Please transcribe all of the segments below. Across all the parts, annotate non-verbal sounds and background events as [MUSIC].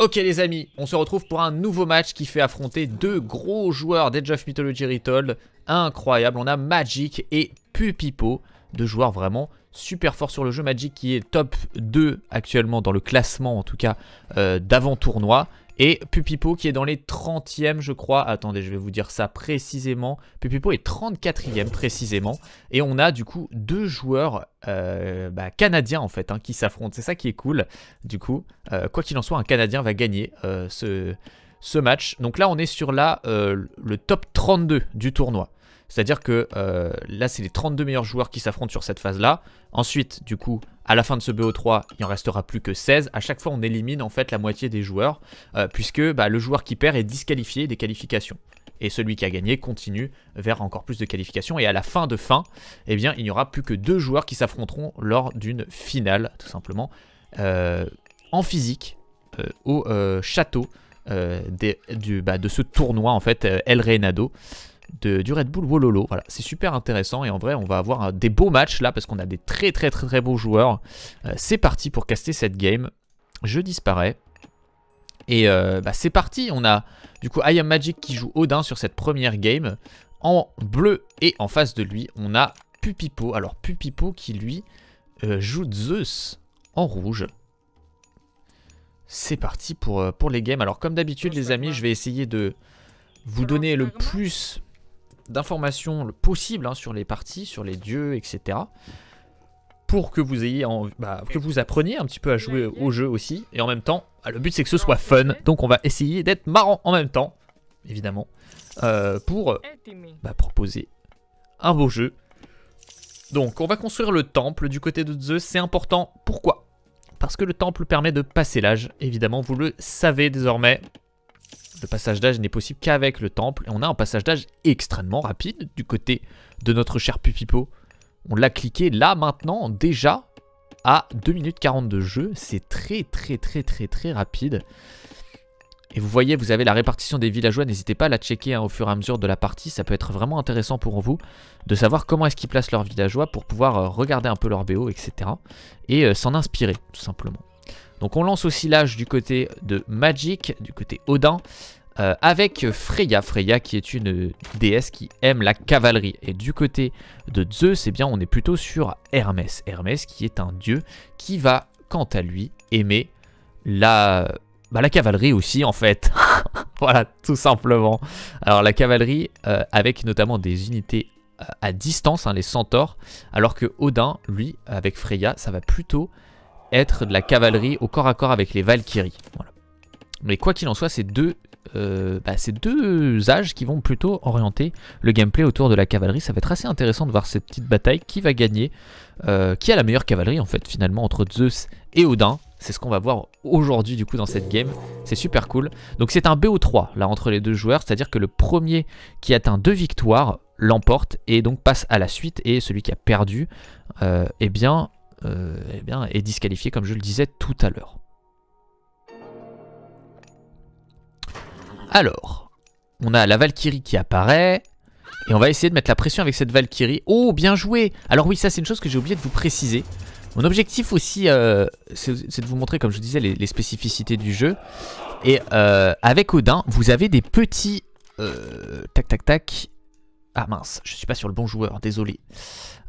Ok les amis, on se retrouve pour un nouveau match qui fait affronter deux gros joueurs d'Edge of Mythology Retold. Incroyable, on a Magic et Pupipo, deux joueurs vraiment super forts sur le jeu. Magic qui est top 2 actuellement dans le classement en tout cas euh, d'avant-tournoi. Et Pupipo qui est dans les 30e, je crois. Attendez, je vais vous dire ça précisément. Pupipo est 34e précisément. Et on a du coup deux joueurs euh, bah, canadiens en fait hein, qui s'affrontent. C'est ça qui est cool. Du coup, euh, quoi qu'il en soit, un Canadien va gagner euh, ce, ce, match. Donc là, on est sur la, le top 32 du tournoi. C'est-à-dire que là, c'est les 32 meilleurs joueurs qui s'affrontent sur cette phase-là. Ensuite, du coup, à la fin de ce BO3, il en restera plus que 16. À chaque fois, on élimine en fait la moitié des joueurs, euh, puisque bah, le joueur qui perd est disqualifié des qualifications. Et celui qui a gagné continue vers encore plus de qualifications. Et à la fin de fin, eh bien, il n'y aura plus que deux joueurs qui s'affronteront lors d'une finale, tout simplement, euh, en physique, euh, au château du, bah, de ce tournoi, en fait, El Reynado du Red Bull Wololo. Voilà, c'est super intéressant et en vrai, on va avoir des beaux matchs là parce qu'on a des très très très très beaux joueurs. Euh, c'est parti pour caster cette game. Je disparais. Et euh, bah, c'est parti, on a du coup I Am Magic qui joue Odin sur cette première game. En bleu et en face de lui, on a Pupipo. Alors Pupipo qui lui euh, joue Zeus en rouge. C'est parti pour, pour les games. Alors comme d'habitude les amis, je vais essayer de vous donner le plus d'informations possibles hein, sur les parties, sur les dieux, etc. Pour que vous ayez, bah, que vous appreniez un petit peu à jouer mhm. au jeu aussi. Et en même temps, bah, le but c'est que ce soit fun. Donc on va essayer d'être marrant en même temps, évidemment, euh, pour euh, eh, bah, proposer un beau jeu. Donc on va construire le temple du côté de Zeus. C'est important. Pourquoi Parce que le temple permet de passer l'âge. Évidemment, vous le savez désormais. Le passage d'âge n'est possible qu'avec le temple. Et on a un passage d'âge extrêmement rapide du côté de notre cher Pupipo. On l'a cliqué là maintenant, déjà à 2 minutes 40 de jeu. C'est très très très très très rapide. Et vous voyez, vous avez la répartition des villageois. N'hésitez pas à la checker hein, au fur et à mesure de la partie. Ça peut être vraiment intéressant pour vous de savoir comment est-ce qu'ils placent leurs villageois pour pouvoir euh, regarder un peu leur BO, etc. Et euh, s'en inspirer, tout simplement. Donc on lance aussi l'âge du côté de Magic, du côté Odin, euh, avec Freya. Freya qui est une déesse qui aime la cavalerie. Et du côté de Zeus, eh bien on est plutôt sur Hermès. Hermès qui est un dieu qui va, quant à lui, aimer la... Bah, la cavalerie aussi en fait, [LAUGHS] voilà tout simplement. Alors la cavalerie euh, avec notamment des unités euh, à distance, hein, les centaures, alors que Odin, lui, avec Freya, ça va plutôt être de la cavalerie au corps à corps avec les Valkyries. Mais quoi qu'il en soit, c'est deux, euh, bah, deux âges qui vont plutôt orienter le gameplay autour de la cavalerie. Ça va être assez intéressant de voir cette petite bataille. Qui va gagner euh, Qui a la meilleure cavalerie en fait finalement entre Zeus et Odin c'est ce qu'on va voir aujourd'hui du coup dans cette game, c'est super cool. Donc c'est un BO3 là entre les deux joueurs, c'est-à-dire que le premier qui atteint deux victoires l'emporte et donc passe à la suite et celui qui a perdu, euh, eh bien euh, eh bien, est disqualifié, comme je le disais tout à l'heure. Alors, on a la Valkyrie qui apparaît. Et on va essayer de mettre la pression avec cette Valkyrie. Oh, bien joué Alors oui, ça c'est une chose que j'ai oublié de vous préciser. Mon objectif aussi, euh, c'est de vous montrer, comme je disais, les, spécificités du jeu. Et euh, avec Odin, vous avez des petits... tac, tac, tac. Ah mince, je suis pas sur le bon joueur, désolé.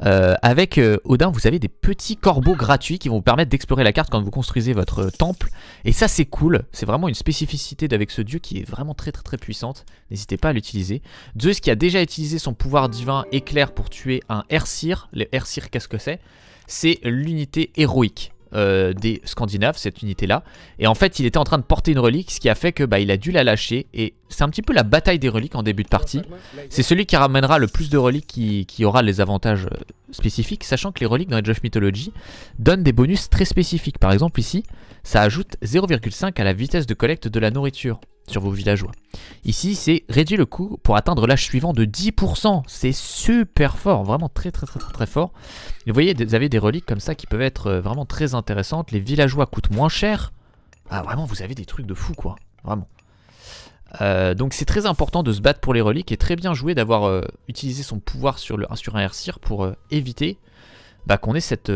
Euh, avec euh, Odin, vous avez des petits corbeaux gratuits qui vont vous permettre d'explorer la carte quand vous construisez votre euh, temple. Et ça c'est cool, c'est vraiment une spécificité d'avec ce dieu qui est vraiment très très très puissante. N'hésitez pas à l'utiliser. Zeus qui a déjà utilisé son pouvoir divin éclair pour tuer un Ersir. Le Hersir, qu'est-ce que c'est C'est l'unité héroïque. Euh, des Scandinaves, cette unité-là. Et en fait, il était en train de porter une relique, ce qui a fait que bah, il a dû la lâcher. Et c'est un petit peu la bataille des reliques en début de partie. C'est celui qui ramènera le plus de reliques qui, aura les avantages euh, spécifiques, sachant que les reliques dans Age of Mythology donnent des bonus très spécifiques. Par exemple, ici, ça ajoute 0,5 à la vitesse de collecte de la nourriture sur vos villageois. Ici, c'est réduit le coût pour atteindre l'âge suivant de 10%. C'est super fort, vraiment très très très très fort. vous voyez, vous avez des reliques comme ça qui peuvent être euh, vraiment très intéressantes. Les villageois coûtent moins cher. Ah, vraiment, vous avez des trucs de fou quoi, vraiment. Euh, donc c'est très important de se battre pour les reliques et très bien joué d'avoir euh, utilisé son pouvoir sur, le, sur un pour éviter bah, qu'on ait cette,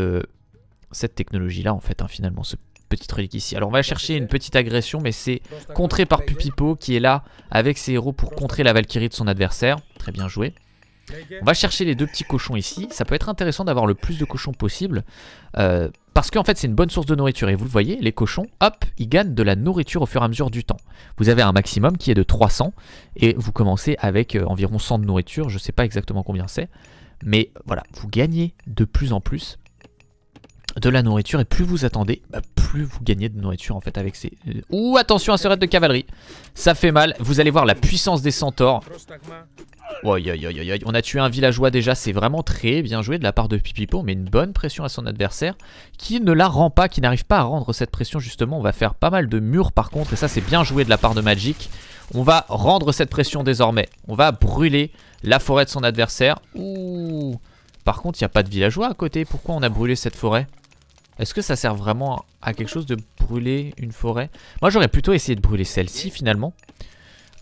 cette technologie là en fait hein, finalement, ce petite relique ici. Alors on va chercher une petite agression, mais c'est contré par Pupipo qui est là avec ses héros pour contrer la Valkyrie de son adversaire. Très bien joué. On va chercher les deux petits cochons ici. Ça peut être intéressant d'avoir le plus de cochons possible. Euh, parce qu'en fait, c'est une bonne source de nourriture. Et vous le voyez, les cochons, hop, ils gagnent de la nourriture au fur et à mesure du temps. Vous avez un maximum qui est de 300. Et vous commencez avec euh, environ 100 de nourriture. Je ne sais pas exactement combien c'est. Mais voilà, vous gagnez de plus en plus de la nourriture et plus vous attendez, bah, plus vous gagnez de nourriture en fait avec ces... Ouh attention à ce raid de cavalerie, ça fait mal, vous allez voir la puissance des centaures. Oh, on a tué un villageois déjà, c'est vraiment très bien joué de la part de Pipipo, mais une bonne pression à son adversaire qui ne la rend pas, qui n'arrive pas à rendre cette pression justement, on va faire pas mal de murs par contre et ça c'est bien joué de la part de Magic. On va rendre cette pression désormais, on va brûler la forêt de son adversaire. Ouh par contre, il n'y a pas de villageois à côté. Pourquoi on a brûlé cette forêt est-ce que ça sert vraiment à quelque chose de brûler une forêt Moi j'aurais plutôt essayé de brûler celle-ci finalement.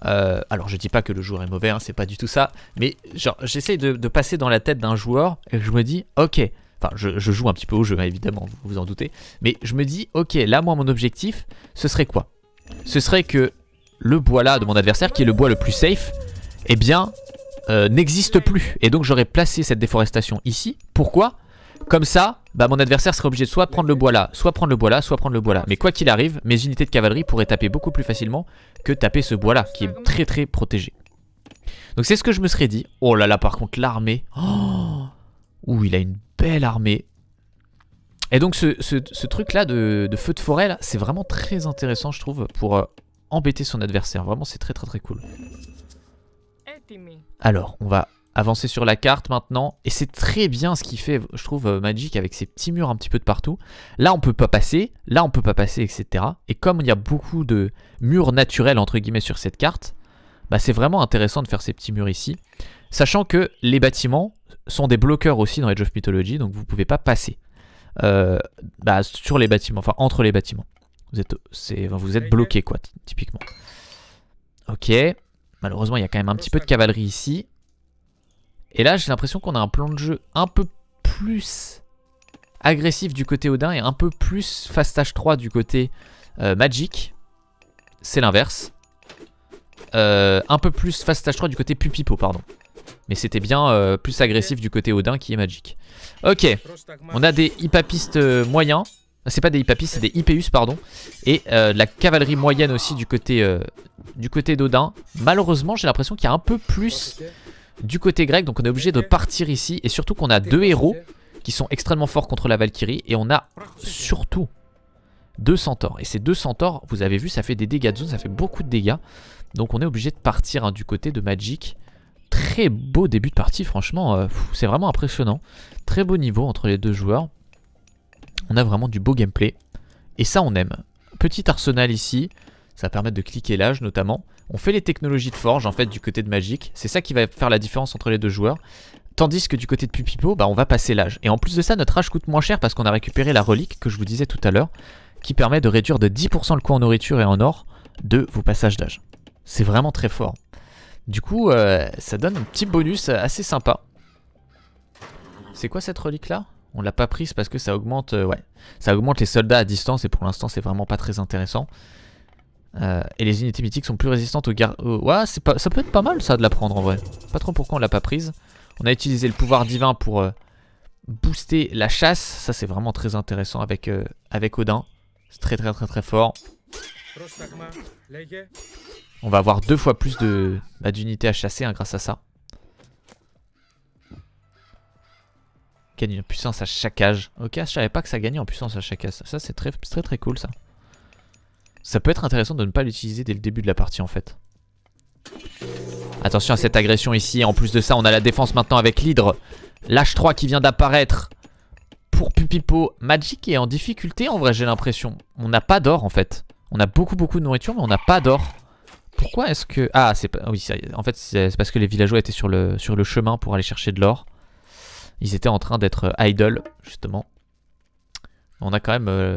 Euh, alors je dis pas que le joueur est mauvais, hein, c'est pas du tout ça. Mais genre j'essaye de, passer dans la tête d'un joueur et je me dis ok. Enfin je, joue un petit peu au jeu hein, évidemment, vous vous en doutez. Mais je me dis ok là moi mon objectif ce serait quoi Ce serait que le bois là de mon adversaire qui est le bois le plus safe, eh bien euh, n'existe plus. Et donc j'aurais placé cette déforestation ici. Pourquoi Comme ça bah mon adversaire serait obligé de soit prendre le bois là, soit prendre le bois là, soit prendre le bois là. Mais quoi qu'il arrive, mes unités de cavalerie pourraient taper beaucoup plus facilement que taper ce bois là, qui est très très protégé. Donc c'est ce que je me serais dit. Oh là là, par contre, l'armée. Oh Ouh, il a une belle armée. Et donc ce, truc là de, feu de forêt là, c'est vraiment très intéressant je trouve pour euh, embêter son adversaire. Vraiment c'est très très très cool. Alors on va avancer sur la carte maintenant. Et c'est très bien ce qui fait, je trouve, euh, Magic avec ses petits murs un petit peu de partout. Là, on peut pas passer, là, on peut pas passer, etc. Et comme il y a beaucoup de murs naturels, entre guillemets, sur cette carte, bah, c'est vraiment intéressant de faire ces petits murs ici. Sachant que les bâtiments sont des bloqueurs aussi dans Age of Mythology, donc vous pouvez pas passer euh, bah, sur les bâtiments, enfin entre les bâtiments. Vous êtes, vous êtes bloqué, quoi, typiquement. Ok. Malheureusement, il y a quand même un petit peu de cavalerie ici. Et là, j'ai l'impression qu'on a un plan de jeu un peu plus agressif du côté Odin et un peu plus Fast H3 du côté euh, Magic. C'est l'inverse. Euh, un peu plus Fast H3 du côté Pupipo, pardon. Mais c'était bien euh, plus agressif du côté Odin qui est Magic. Ok, on a des hippapistes moyens. Ah, c'est pas des hippapistes, c'est des Hippéus, pardon. Et de la cavalerie moyenne aussi du côté du côté d'Odin. Malheureusement, j'ai l'impression qu'il y a un peu plus du côté grec. Donc on est obligé de partir ici. Et surtout qu'on a deux héros qui sont extrêmement forts contre la Valkyrie. Et on a surtout deux centaures. Et ces deux centaures, vous avez vu, ça fait des dégâts de zone, ça fait beaucoup de dégâts. Donc on est obligé de partir hein, du côté de Magic. Très beau début de partie, franchement. Euh, c'est vraiment impressionnant. Très beau niveau entre les deux joueurs. On a vraiment du beau gameplay. Et ça, on aime. Petit arsenal ici. Ça permet de cliquer l'âge notamment. On fait les technologies de forge en fait du côté de Magic. C'est ça qui va faire la différence entre les deux joueurs. Tandis que du côté de Pupipo, bah, on va passer l'âge. Et en plus de ça, notre âge coûte moins cher parce qu'on a récupéré la relique que je vous disais tout à l'heure, qui permet de réduire de 10% le coût en nourriture et en or de vos passages d'âge. C'est vraiment très fort. Du coup, euh, ça donne un petit bonus assez sympa. C'est quoi cette relique là On l'a pas prise parce que ça augmente, euh, ouais, ça augmente les soldats à distance et pour l'instant c'est vraiment pas très intéressant. Euh, et les unités mythiques sont plus résistantes au gardes... Ouais, pas... ça peut être pas mal ça de la prendre en vrai. Pas trop pourquoi on l'a pas prise. On a utilisé le pouvoir divin pour euh, booster la chasse. Ça c'est vraiment très intéressant avec, euh, avec Odin. C'est très très très très fort. On va avoir deux fois plus de bah, d'unités à chasser hein, grâce à ça. Gagne en puissance à chaque âge. Ok, je savais pas que ça gagnait en puissance à chaque âge. Ça c'est très, très très cool ça. Ça peut être intéressant de ne pas l'utiliser dès le début de la partie en fait. Attention à cette agression ici. En plus de ça, on a la défense maintenant avec l'hydre. L'H3 qui vient d'apparaître pour Pupipo. Magic est en difficulté en vrai, j'ai l'impression. On n'a pas d'or en fait. On a beaucoup beaucoup de nourriture, mais on n'a pas d'or. Pourquoi est-ce que... Ah, c'est pas... Oui, en fait, c'est parce que les villageois étaient sur le, sur le chemin pour aller chercher de l'or. Ils étaient en train d'être idle, justement. On a quand même... Euh,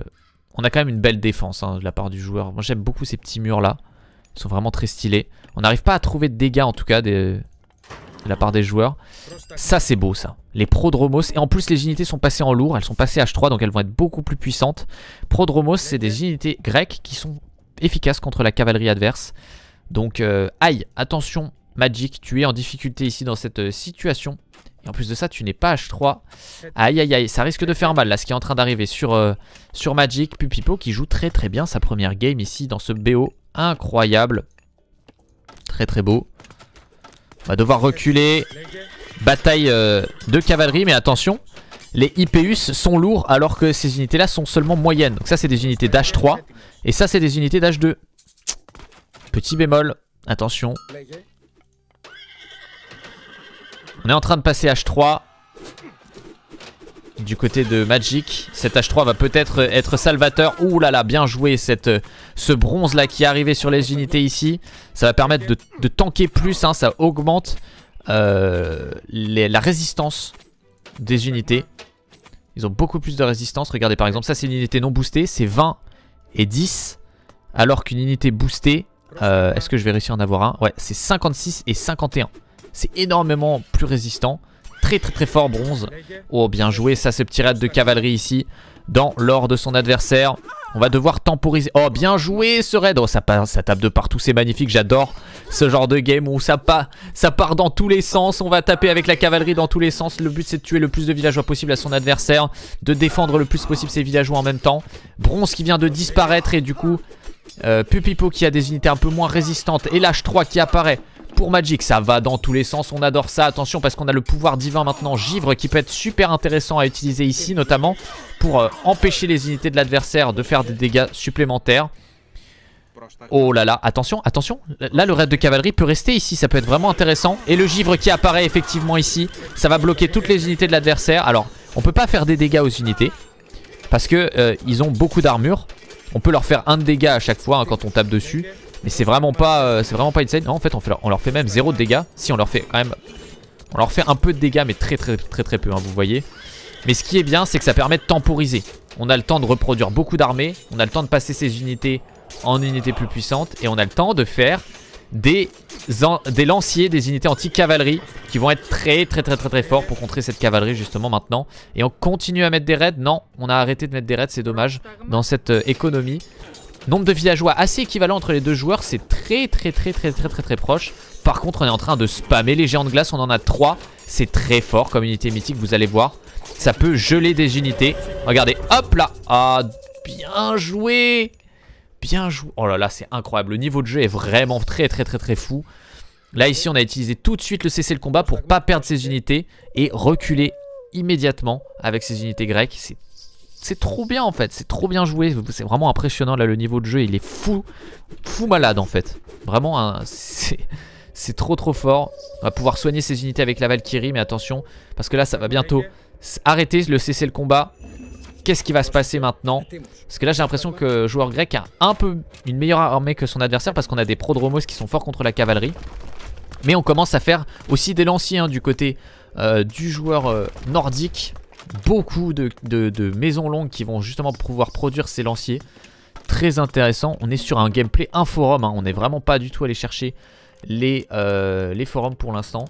on a quand même une belle défense hein, de la part du joueur. Moi j'aime beaucoup ces petits murs là. Ils sont vraiment très stylés. On n'arrive pas à trouver de dégâts en tout cas de la part des joueurs. Ça c'est beau ça. Les prodromos. Et en plus les unités sont passées en lourd. Elles sont passées H3 donc elles vont être beaucoup plus puissantes. Prodromos c'est des unités grecques qui sont efficaces contre la cavalerie adverse. Donc euh, aïe, attention Magic, tu es en difficulté ici dans cette euh, situation en plus de ça, tu n'es pas H3. Aïe, aïe, aïe, ça risque de faire mal là, ce qui est en train d'arriver sur, euh, sur Magic. Pupipo qui joue très très bien sa première game ici dans ce BO incroyable. Très très beau. On va devoir reculer. Bataille euh, de cavalerie, mais attention, les IPUS sont lourds alors que ces unités-là sont seulement moyennes. Donc ça, c'est des unités dh 3 et ça, c'est des unités dh 2. Petit bémol, attention. On est en train de passer H3 du côté de Magic. Cet H3 va peut-être être salvateur. Ouh là là, bien joué cette, euh, ce bronze là qui est arrivé sur les unités ici. Ça va permettre de, de tanker plus, hein, ça augmente euh, la résistance des unités. Ils ont beaucoup plus de résistance. Regardez par exemple, ça c'est une unité non boostée, c'est 20 et 10. Alors qu'une unité boostée, euh, est-ce que je vais réussir à en avoir un Ouais, c'est 56 et 51. C'est énormément plus résistant. Très très très fort bronze. Oh bien joué, ça ce petit raid de cavalerie ici. Dans l'or de son adversaire. On va devoir temporiser. Oh bien joué ce raid. Oh ça, ça tape de partout, c'est magnifique. J'adore ce genre de game où ça, part, ça part dans tous les sens. On va taper avec la cavalerie dans tous les sens. Le but c'est de tuer le plus de villageois possible à son adversaire. De défendre le plus possible ses villageois en même temps. Bronze qui vient de disparaître et du coup... Euh, Pupipo qui a des unités un peu moins résistantes. Et l'H3 qui apparaît pour Magic. Ça va dans tous les sens, on adore ça. Attention parce qu'on a le pouvoir divin maintenant, Givre, qui peut être super intéressant à utiliser ici, notamment pour euh, empêcher les unités de l'adversaire de faire des dégâts supplémentaires. Oh là là, attention, attention Là le raid de cavalerie peut rester ici, ça peut être vraiment intéressant Et le givre qui apparaît effectivement ici Ça va bloquer toutes les unités de l'adversaire Alors on peut pas faire des dégâts aux unités Parce que euh, ils ont beaucoup d'armure On peut leur faire un dégât à chaque fois hein, quand on tape dessus mais c'est vraiment pas euh, c'est vraiment pas insane. Non, en fait, on, leur, fait même zéro de dégâts. Si, on leur fait quand même... On leur fait un peu de dégâts, mais très très très très peu, hein, vous voyez. Mais ce qui est bien, c'est que ça permet de temporiser. On a le temps de reproduire beaucoup d'armées. On a le temps de passer ces unités en unités plus puissantes. Et on a le temps de faire des, des lanciers, des unités anti-cavalerie qui vont être très très très très très forts pour contrer cette cavalerie justement maintenant. Et on continue à mettre des raids. Non, on a arrêté de mettre des raids, c'est dommage, dans cette euh, économie. Nombre de villageois assez équivalent entre les deux joueurs, c'est très très très très très très très proche. Par contre, on est en train de spammer les géants de glace, on en a 3. C'est très fort comme unité mythique, vous allez voir. Ça peut geler des unités. Regardez, hop là Ah, bien joué Bien joué Oh là là, c'est incroyable. Le niveau de jeu est vraiment très très très très fou. Là ici, on a utilisé tout de suite le cessez le combat pour pas perdre ses unités et reculer immédiatement avec ses unités grecques. C'est c'est trop bien en fait, c'est trop bien joué, c'est vraiment impressionnant là le niveau de jeu, il est fou, fou malade en fait. Vraiment, hein, c'est trop trop fort. On va pouvoir soigner ses unités avec la Valkyrie, mais attention, parce que là ça va bientôt arrêter le cesser le combat. Qu'est-ce qui va se passer maintenant Parce que là j'ai l'impression que le joueur grec a un peu une meilleure armée que son adversaire parce qu'on a des prodromos qui sont forts contre la cavalerie. Mais on commence à faire aussi des lanciers hein, du côté euh, du joueur euh, nordique beaucoup de, maisons longues qui vont justement pouvoir produire ces lanciers. Très intéressant. On est sur un gameplay, un forum. Hein. On n'est vraiment pas du tout allé chercher les, euh, les forums pour l'instant.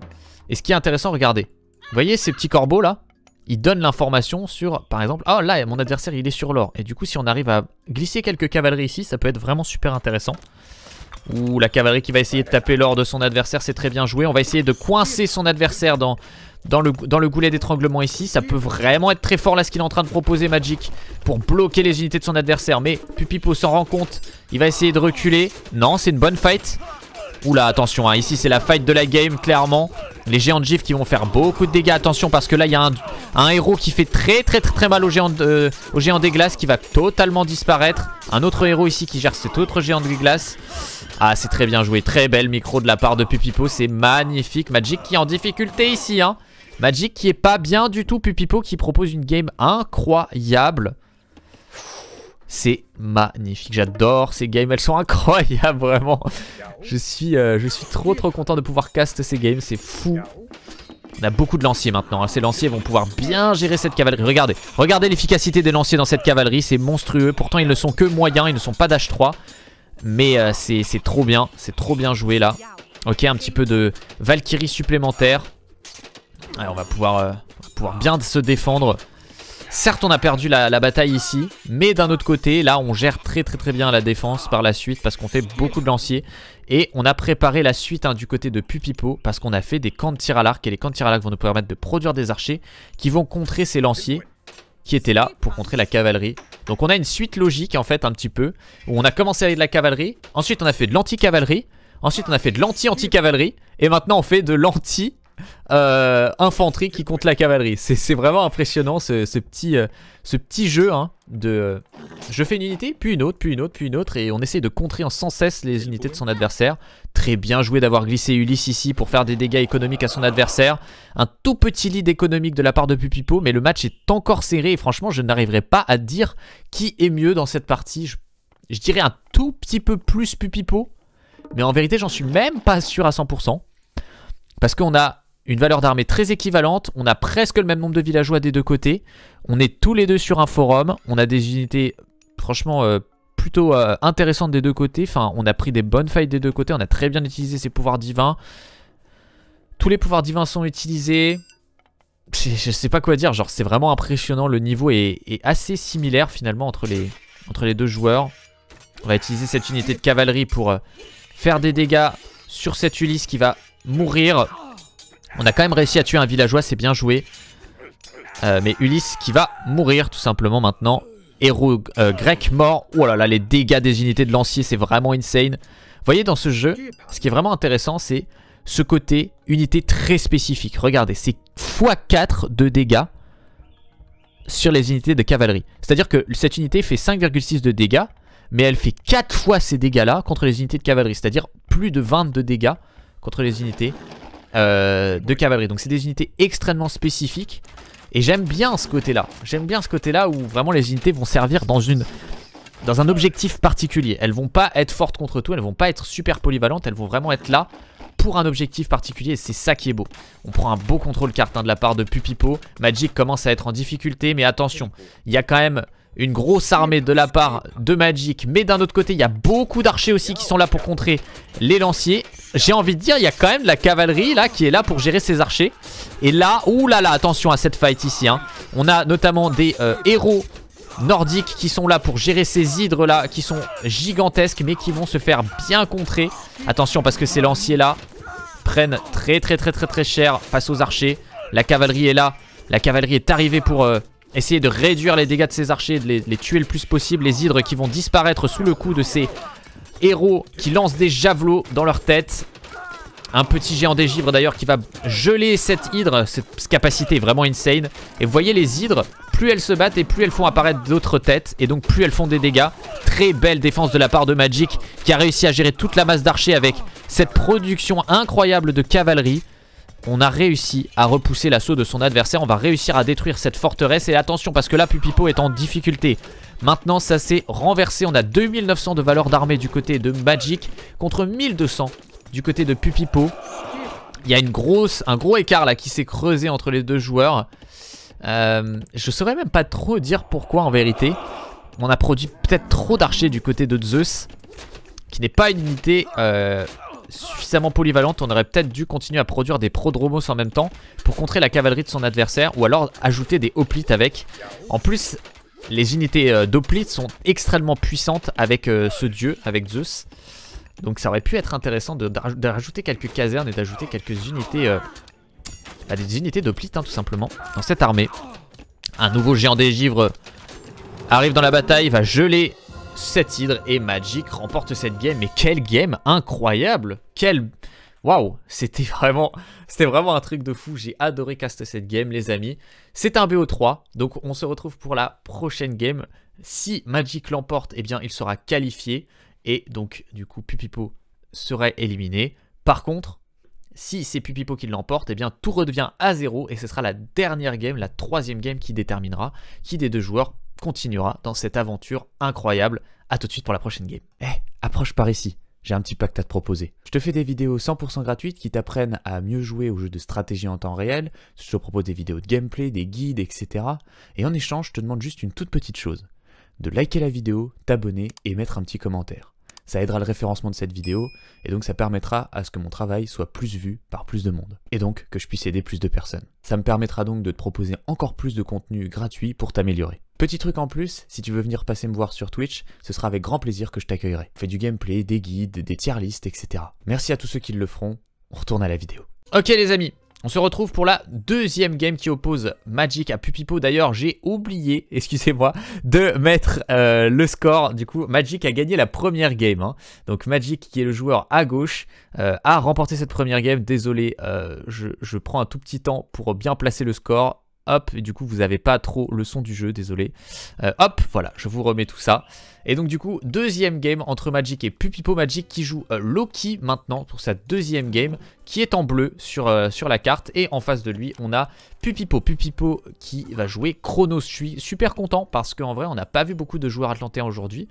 Et ce qui est intéressant, regardez. Vous voyez ces petits corbeaux là Ils donnent l'information sur, par exemple, oh, là, mon adversaire il est sur l'or. Et du coup, si on arrive à glisser quelques cavaleries ici, ça peut être vraiment super intéressant. Ouh, la cavalerie qui va essayer de taper l'or de son adversaire, c'est très bien joué. On va essayer de coincer son adversaire dans, dans le, dans le goulet d'étranglement ici. Ça peut vraiment être très fort là ce qu'il est en train de proposer Magic pour bloquer les unités de son adversaire. Mais Pupipo s'en rend compte. Il va essayer de reculer. Non, c'est une bonne fight. Oula, attention, hein. ici c'est la fight de la game, clairement. Les géants de gif qui vont faire beaucoup de dégâts. Attention, parce que là, il y a un, héros qui fait très, très, très, très mal aux géants, euh, au géant des glaces qui va totalement disparaître. Un autre héros ici qui gère cet autre géant des glaces. Ah, c'est très bien joué. Très belle micro de la part de Pupipo. C'est magnifique. Magic qui est en difficulté ici, hein. Magic qui est pas bien du tout. Pupipo qui propose une game incroyable. C'est magnifique, j'adore ces games, elles sont incroyables [LAUGHS] vraiment Je suis, euh, je suis trop trop content de pouvoir cast ces games, c'est fou On a beaucoup de lanciers maintenant, hein. ces lanciers vont pouvoir bien gérer cette cavalerie Regardez, regardez l'efficacité des lanciers dans cette cavalerie, c'est monstrueux Pourtant ils ne sont que moyens, ils ne sont pas d'H3 Mais euh, c'est trop bien, c'est trop bien joué là Ok, un petit peu de Valkyrie supplémentaire on va pouvoir, euh, pouvoir bien se défendre. Certes, on a perdu la, bataille ici, mais d'un autre côté, là, on gère très très très bien la défense par la suite parce qu'on fait beaucoup de lanciers. Et on a préparé la suite hein, du côté de Pupipo parce qu'on a fait des camps de tir à l'arc et les camps de tir à l'arc vont nous permettre de produire des archers qui vont contrer ces lanciers qui étaient là pour contrer la cavalerie. Donc on a une suite logique en fait un petit peu où on a commencé avec de la cavalerie, ensuite on a fait de l'anti-cavalerie, ensuite on a fait de l'anti-anti-cavalerie et maintenant on fait de l'anti euh, infanterie qui compte la cavalerie. C'est vraiment impressionnant ce, petit, euh, ce petit jeu hein, de euh, je fais une unité, puis une autre, puis une autre, puis une autre, et on essaie de contrer en sans cesse les unités de son adversaire. Très bien joué d'avoir glissé Ulysse ici pour faire des dégâts économiques à son adversaire. Un tout petit lead économique de la part de Pupipo, mais le match est encore serré et franchement je n'arriverai pas à dire qui est mieux dans cette partie. Je, je dirais un tout petit peu plus Pupipo, mais en vérité j'en suis même pas sûr à 100%. Parce qu'on a une valeur d'armée très équivalente, on a presque le même nombre de villageois des deux côtés, on est tous les deux sur un forum, on a des unités franchement euh, plutôt euh, intéressantes des deux côtés, enfin on a pris des bonnes failles des deux côtés, on a très bien utilisé ses pouvoirs divins, tous les pouvoirs divins sont utilisés, je sais pas quoi dire, genre c'est vraiment impressionnant, le niveau est, assez similaire finalement entre les, entre les deux joueurs, on va utiliser cette unité de cavalerie pour euh, faire des dégâts sur cette Ulysse qui va mourir on a quand même réussi à tuer un villageois, c'est bien joué. Euh, mais Ulysse qui va mourir tout simplement maintenant. Héros euh, grec mort. Oh là là, les dégâts des unités de lancier, c'est vraiment insane. Vous voyez dans ce jeu, ce qui est vraiment intéressant, c'est ce côté unité très spécifique. Regardez, c'est x4 de dégâts sur les unités de cavalerie. C'est-à-dire que cette unité fait 5,6 de dégâts, mais elle fait 4 fois ces dégâts-là contre les unités de cavalerie. C'est-à-dire plus de 20 de dégâts contre les unités euh, de cavalerie. Donc c'est des unités extrêmement spécifiques. Et j'aime bien ce côté-là. J'aime bien ce côté-là où vraiment les unités vont servir dans une dans un objectif particulier. Elles vont pas être fortes contre tout, elles vont pas être super polyvalentes, elles vont vraiment être là pour un objectif particulier et c'est ça qui est beau. On prend un beau contrôle carte hein, de la part de Pupipo. Magic commence à être en difficulté mais attention, il y a quand même une grosse armée de la part de Magic. Mais d'un autre côté, il y a beaucoup d'archers aussi qui sont là pour contrer les lanciers. J'ai envie de dire, il y a quand même de la cavalerie là qui est là pour gérer ces archers. Et là, oulala, là là, attention à cette fight ici. Hein. On a notamment des euh, héros nordiques qui sont là pour gérer ces hydres là qui sont gigantesques mais qui vont se faire bien contrer. Attention parce que ces lanciers là prennent très très très très très cher face aux archers. La cavalerie est là. La cavalerie est arrivée pour... Euh, Essayer de réduire les dégâts de ces archers, de les, tuer le plus possible. Les hydres qui vont disparaître sous le coup de ces héros qui lancent des javelots dans leur tête. Un petit géant des givres d'ailleurs qui va geler cette hydre, cette capacité est vraiment insane. Et vous voyez les hydres, plus elles se battent et plus elles font apparaître d'autres têtes et donc plus elles font des dégâts. Très belle défense de la part de Magic qui a réussi à gérer toute la masse d'archers avec cette production incroyable de cavalerie on a réussi à repousser l'assaut de son adversaire. On va réussir à détruire cette forteresse. Et attention, parce que là, Pupipo est en difficulté. Maintenant, ça s'est renversé. On a 2900 de valeur d'armée du côté de Magic contre 1200 du côté de Pupipo. Il y a une grosse, un gros écart là qui s'est creusé entre les deux joueurs. Je euh, je saurais même pas trop dire pourquoi en vérité. On a produit peut-être trop d'archers du côté de Zeus, qui n'est pas une unité euh, suffisamment polyvalente, on aurait peut-être dû continuer à produire des prodromos en même temps pour contrer la cavalerie de son adversaire ou alors ajouter des hoplites avec. En plus, les unités euh, d'hoplites sont extrêmement puissantes avec euh, ce dieu, avec Zeus. Donc ça aurait pu être intéressant de, rajouter quelques casernes et d'ajouter quelques unités, euh, bah, des unités d'hoplites hein, tout simplement, dans cette armée. Un nouveau géant des givres arrive dans la bataille, va geler cette hydre et Magic remporte cette game. Mais quelle game incroyable Quel. Waouh C'était vraiment, c'était vraiment un truc de fou. J'ai adoré cast cette game, les amis. C'est un BO3, donc on se retrouve pour la prochaine game. Si Magic l'emporte, eh bien, il sera qualifié. Et donc, du coup, Pupipo serait éliminé. Par contre, si c'est Pupipo qui l'emporte, eh bien tout redevient à zéro et ce sera la dernière game, la troisième game qui déterminera qui des deux joueurs continuera dans cette aventure incroyable. A tout de suite pour la prochaine game. Eh, approche par ici j'ai un petit pacte à te proposer. Je te fais des vidéos 100% gratuites qui t'apprennent à mieux jouer aux jeux de stratégie en temps réel, je te propose des vidéos de gameplay, des guides, etc. Et en échange, je te demande juste une toute petite chose, de liker la vidéo, t'abonner et mettre un petit commentaire. Ça aidera le référencement de cette vidéo, et donc ça permettra à ce que mon travail soit plus vu par plus de monde, et donc que je puisse aider plus de personnes. Ça me permettra donc de te proposer encore plus de contenu gratuit pour t'améliorer. Petit truc en plus, si tu veux venir passer me voir sur Twitch, ce sera avec grand plaisir que je t'accueillerai. Fais du gameplay, des guides, des tier lists, etc. Merci à tous ceux qui le feront, on retourne à la vidéo. Ok les amis, on se retrouve pour la deuxième game qui oppose Magic à Pupipo. D'ailleurs, j'ai oublié, [LAUGHS] excusez-moi, de mettre euh, le score. Du coup, Magic a gagné la première game. Hein. Donc Magic, qui est le joueur à gauche, euh, a remporté cette première game. Désolé, euh, je, je, prends un tout petit temps pour bien placer le score hop, et du coup vous n'avez pas trop le son du jeu, désolé. Euh, hop, voilà, je vous remets tout ça. Et donc du coup, deuxième game entre Magic et Pupipo Magic qui joue euh, Loki maintenant pour sa deuxième game, qui est en bleu sur, euh, sur la carte. Et en face de lui, on a Pupipo. Pupipo qui va jouer Chronos. Je suis super content parce qu'en vrai, on n'a pas vu beaucoup de joueurs atlantéens aujourd'hui.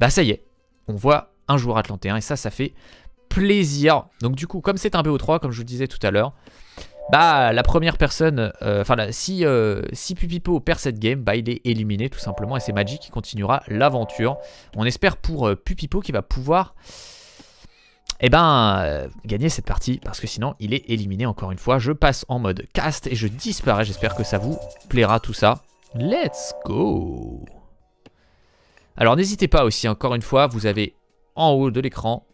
Bah ça y est, on voit un joueur atlantéen et ça, ça fait plaisir. Donc du coup, comme c'est un BO3, comme je vous disais tout à l'heure, bah la première personne, euh, enfin si, euh, si Pupipo perd cette game, bah il est éliminé tout simplement et c'est Magic qui continuera l'aventure. On espère pour euh, Pupipo qui va pouvoir eh ben, gagner cette partie parce que sinon il est éliminé encore une fois. Je passe en mode cast et je disparais, j'espère que ça vous plaira tout ça. Let's go Alors n'hésitez pas aussi, encore une fois, vous avez en haut de l'écran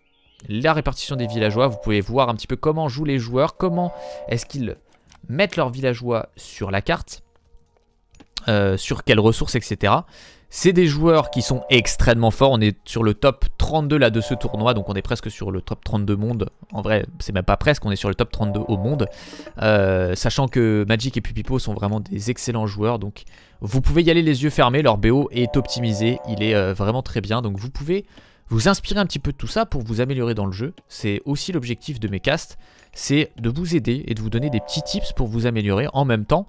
la répartition des villageois. Vous pouvez voir un petit peu comment jouent les joueurs, comment est-ce qu'ils mettent leurs villageois sur la carte, euh, sur quelles ressources, etc. C'est des joueurs qui sont extrêmement forts. On est sur le top 32 là de ce tournoi, donc on est presque sur le top 32 monde. En vrai, c'est même pas presque, on est sur le top 32 au monde. Euh, sachant que Magic et Pupipo sont vraiment des excellents joueurs, donc vous pouvez y aller les yeux fermés. Leur BO est optimisé, il est euh, vraiment très bien, donc vous pouvez vous inspirer un petit peu de tout ça pour vous améliorer dans le jeu. C'est aussi l'objectif de mes casts, c'est de vous aider et de vous donner des petits tips pour vous améliorer en même temps,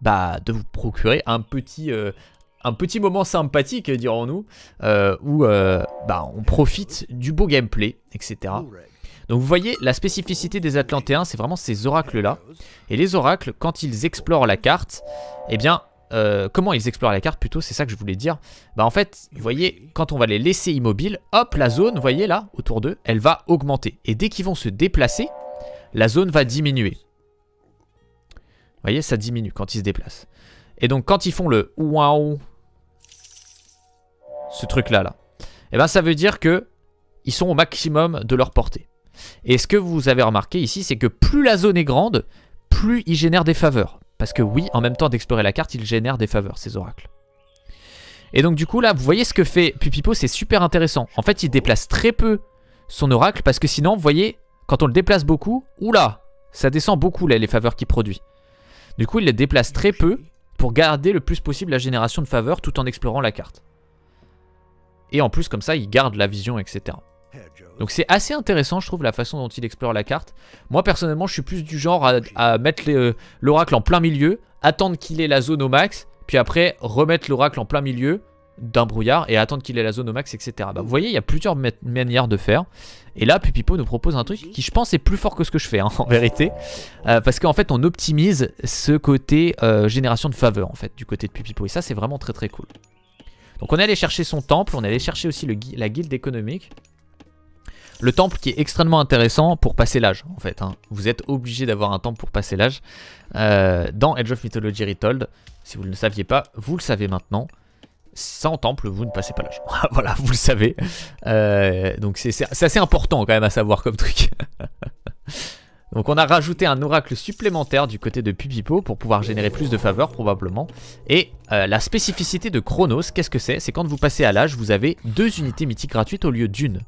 bah, de vous procurer un petit, euh, un petit moment sympathique, dirons-nous, euh, où euh, bah, on profite du beau gameplay, etc. Donc vous voyez, la spécificité des Atlantéens, c'est vraiment ces oracles-là. Et les oracles, quand ils explorent la carte, eh bien, euh, comment ils explorent la carte plutôt, c'est ça que je voulais dire. Bah en fait, vous voyez, quand on va les laisser immobiles, hop, la zone, vous voyez là, autour d'eux, elle va augmenter. Et dès qu'ils vont se déplacer, la zone va diminuer. Vous voyez, ça diminue quand ils se déplacent. Et donc quand ils font le wow, ce truc là là, eh et ben ça veut dire que ils sont au maximum de leur portée. Et ce que vous avez remarqué ici, c'est que plus la zone est grande, plus ils génèrent des faveurs. Parce que oui, en même temps d'explorer la carte, il génère des faveurs, ces oracles. Et donc du coup là, vous voyez ce que fait Pupipo, c'est super intéressant. En fait, il déplace très peu son oracle, parce que sinon, vous voyez, quand on le déplace beaucoup, oula, ça descend beaucoup les faveurs qu'il produit. Du coup, il les déplace très peu pour garder le plus possible la génération de faveurs tout en explorant la carte. Et en plus, comme ça, il garde la vision, etc. Donc c'est assez intéressant, je trouve, la façon dont il explore la carte. Moi, personnellement, je suis plus du genre à, mettre euh, l'oracle en plein milieu, attendre qu'il ait la zone au max, puis après remettre l'oracle en plein milieu d'un brouillard et attendre qu'il ait la zone au max, etc. Bah, vous voyez, il y a plusieurs manières de faire. Et là, Pupipo nous propose un truc qui, je pense, est plus fort que ce que je fais, hein, [LAUGHS] en vérité. Euh, parce qu'en fait, on optimise ce côté euh, génération de faveur, en fait, du côté de Pupipo. Et ça, c'est vraiment très très cool. Donc on est allé chercher son temple, on est allé chercher aussi la guilde économique. Le temple qui est extrêmement intéressant pour passer l'âge, en fait. Hein. Vous êtes obligé d'avoir un temple pour passer l'âge. Euh, dans Edge of Mythology Retold, si vous ne le saviez pas, vous le savez maintenant. Sans temple, vous ne passez pas l'âge. [LAUGHS] voilà, vous le savez. Euh, donc c'est assez important quand même à savoir comme truc. [LAUGHS] Donc on a rajouté un oracle supplémentaire du côté de Pupipo pour pouvoir générer plus de faveurs probablement. Et euh, la spécificité de Chronos, qu'est-ce que c'est C'est quand vous passez à l'âge, vous avez deux unités mythiques gratuites au lieu d'une.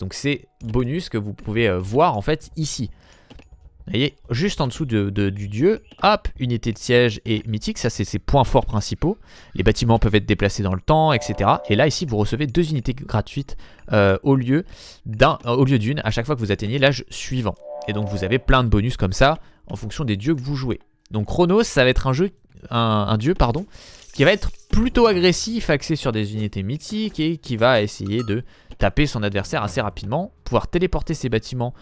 Donc c'est bonus que vous pouvez euh, voir en fait ici. Vous voyez, juste en dessous de, du dieu, hop, unité de siège et mythique, ça c'est ses points forts principaux. Les bâtiments peuvent être déplacés dans le temps, etc. Et là ici vous recevez deux unités gratuites euh, euh, au lieu d'une à chaque fois que vous atteignez l'âge suivant. Et donc vous avez plein de bonus comme ça en fonction des dieux que vous jouez. Donc Chronos, ça va être un jeu, un dieu pardon, qui va être plutôt agressif, axé sur des unités mythiques et qui va essayer de taper son adversaire assez rapidement, pouvoir téléporter ses bâtiments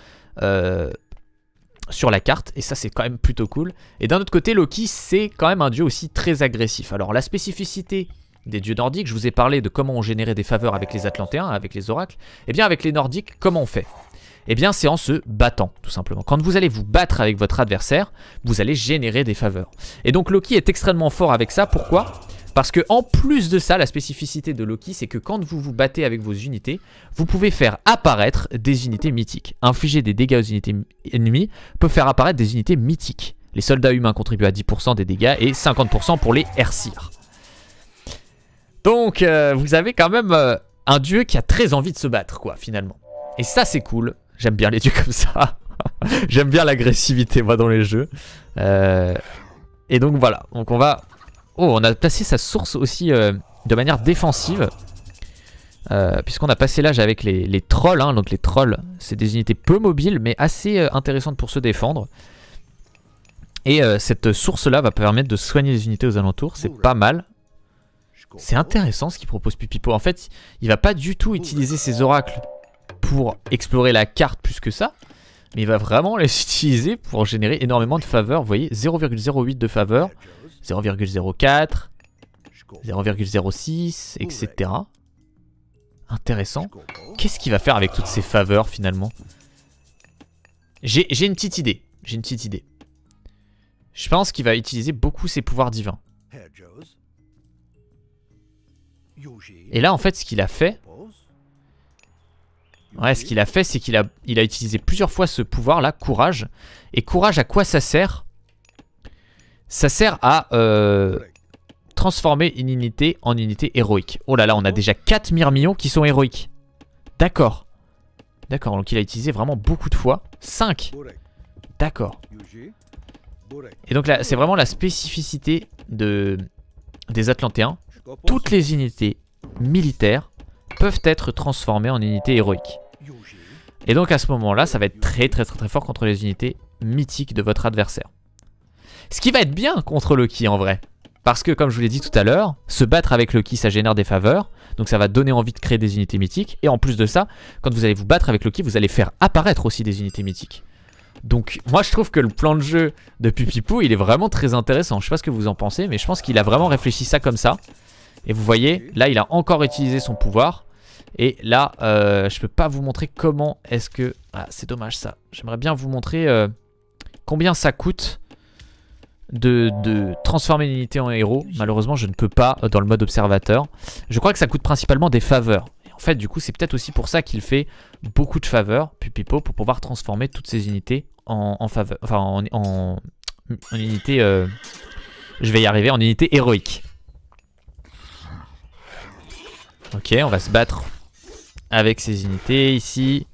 euh, sur la carte, et ça c'est quand même plutôt cool. Et d'un autre côté, Loki c'est quand même un dieu aussi très agressif. Alors la spécificité des dieux nordiques, je vous ai parlé de comment on générait des faveurs avec les Atlantéens, avec les oracles, et eh bien avec les nordiques, comment on fait eh bien c'est en se battant, tout simplement. Quand vous allez vous battre avec votre adversaire, vous allez générer des faveurs. Et donc Loki est extrêmement fort avec ça, pourquoi parce que en plus de ça, la spécificité de Loki, c'est que quand vous vous battez avec vos unités, vous pouvez faire apparaître des unités mythiques. Infliger des dégâts aux unités ennemies peut faire apparaître des unités mythiques. Les soldats humains contribuent à 10% des dégâts et 50% pour les hercires. Donc, euh, vous avez quand même euh, un dieu qui a très envie de se battre, quoi, finalement. Et ça, c'est cool. J'aime bien les dieux comme ça. [LAUGHS] J'aime bien l'agressivité, moi, dans les jeux. Euh, et donc, voilà. Donc, on va Oh, on a placé sa source aussi euh, de manière défensive. Euh, puisqu'on a passé l'âge avec les, trolls, hein. donc les trolls, c'est des unités peu mobiles mais assez euh, intéressantes pour se défendre. Et cette source-là va permettre de soigner les unités aux alentours, c'est pas mal. C'est intéressant ce qu'il propose Pipipo. En fait, il va pas du tout utiliser ses oracles pour explorer la carte plus que ça, mais il va vraiment [LAUGHS] les utiliser pour générer énormément de faveur. Vous voyez, 0,08 de faveur, 0,04, 0,06, etc. Intéressant. Qu'est-ce qu'il va faire avec toutes ces faveurs finalement J'ai une petite idée. J'ai une petite idée. Je pense qu'il va utiliser beaucoup ses pouvoirs divins. Et là en fait ce qu'il a fait... Ouais ce qu'il a fait c'est qu'il a, il a utilisé plusieurs fois ce pouvoir là, courage. Et courage à quoi ça sert ça sert à euh, transformer une unité en unité héroïque. Oh là là, on a oh. déjà 4 Myrmillons qui sont héroïques. D'accord. D'accord, donc il a utilisé vraiment beaucoup de fois. 5. D'accord. Et donc là, c'est vraiment la spécificité des Atlantéens. Toutes les unités militaires peuvent être transformées en unités héroïques. Et donc à ce moment-là, ça va être très très très très fort contre les unités mythiques de votre adversaire. Ce qui va être bien contre Loki en vrai. Parce que comme je vous l'ai dit tout à l'heure, se battre avec Loki ça génère des faveurs, donc ça va donner envie de créer des unités mythiques, et en plus de ça, quand vous allez vous battre avec Loki, vous allez faire apparaître aussi des unités mythiques. Donc moi je trouve que le plan de jeu de Pupipou il est vraiment très intéressant, je sais pas ce que vous en pensez, mais je pense qu'il a vraiment réfléchi ça comme ça. Et vous voyez, là il a encore utilisé son pouvoir, et là je euh, je peux pas vous montrer comment est-ce que... Ah c'est dommage ça, j'aimerais bien vous montrer euh, combien ça coûte de, transformer une unité en héros. Malheureusement, je ne peux pas dans le mode observateur. Je crois que ça coûte principalement des faveurs. Et en fait, du coup, c'est peut-être aussi pour ça qu'il fait beaucoup de faveurs, Pupipo, pour pouvoir transformer toutes ces unités en, en faveur, enfin en, unité. Euh, je vais y arriver en unité héroïque. Ok, on va se battre avec ces unités ici.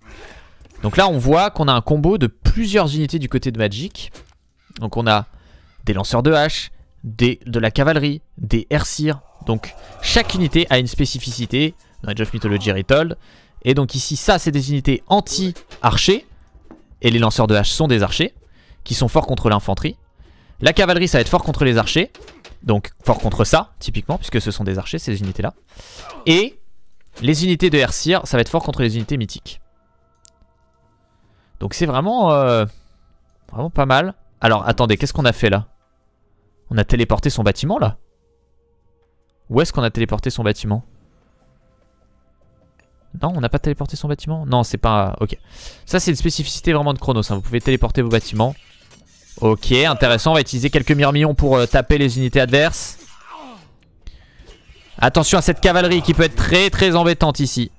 Donc là, on voit qu'on a un combo de plusieurs unités du côté de Magic. Donc on a des lanceurs de hache, des, de la cavalerie, des hersirs. Donc chaque unité a une spécificité dans of Mythology Retold. Et donc ici, ça, c'est des unités anti-archers. Et les lanceurs de hache sont des archers, qui sont forts contre l'infanterie. La cavalerie, ça va être fort contre les archers. Donc fort contre ça, typiquement, puisque ce sont des archers, ces unités-là. Et les unités de Hersir, ça va être fort contre les unités mythiques. Donc c'est vraiment, euh, vraiment pas mal. Alors attendez, qu'est-ce qu'on a fait là on a téléporté son bâtiment là Où est-ce qu'on a téléporté son bâtiment Non, on n'a pas téléporté son bâtiment Non, c'est pas... Ok. Ça c'est une spécificité vraiment de Chronos. Hein. Vous pouvez téléporter vos bâtiments. Ok, intéressant. On va utiliser quelques myrmillons pour euh, taper les unités adverses. Attention à cette cavalerie qui peut être très très embêtante ici.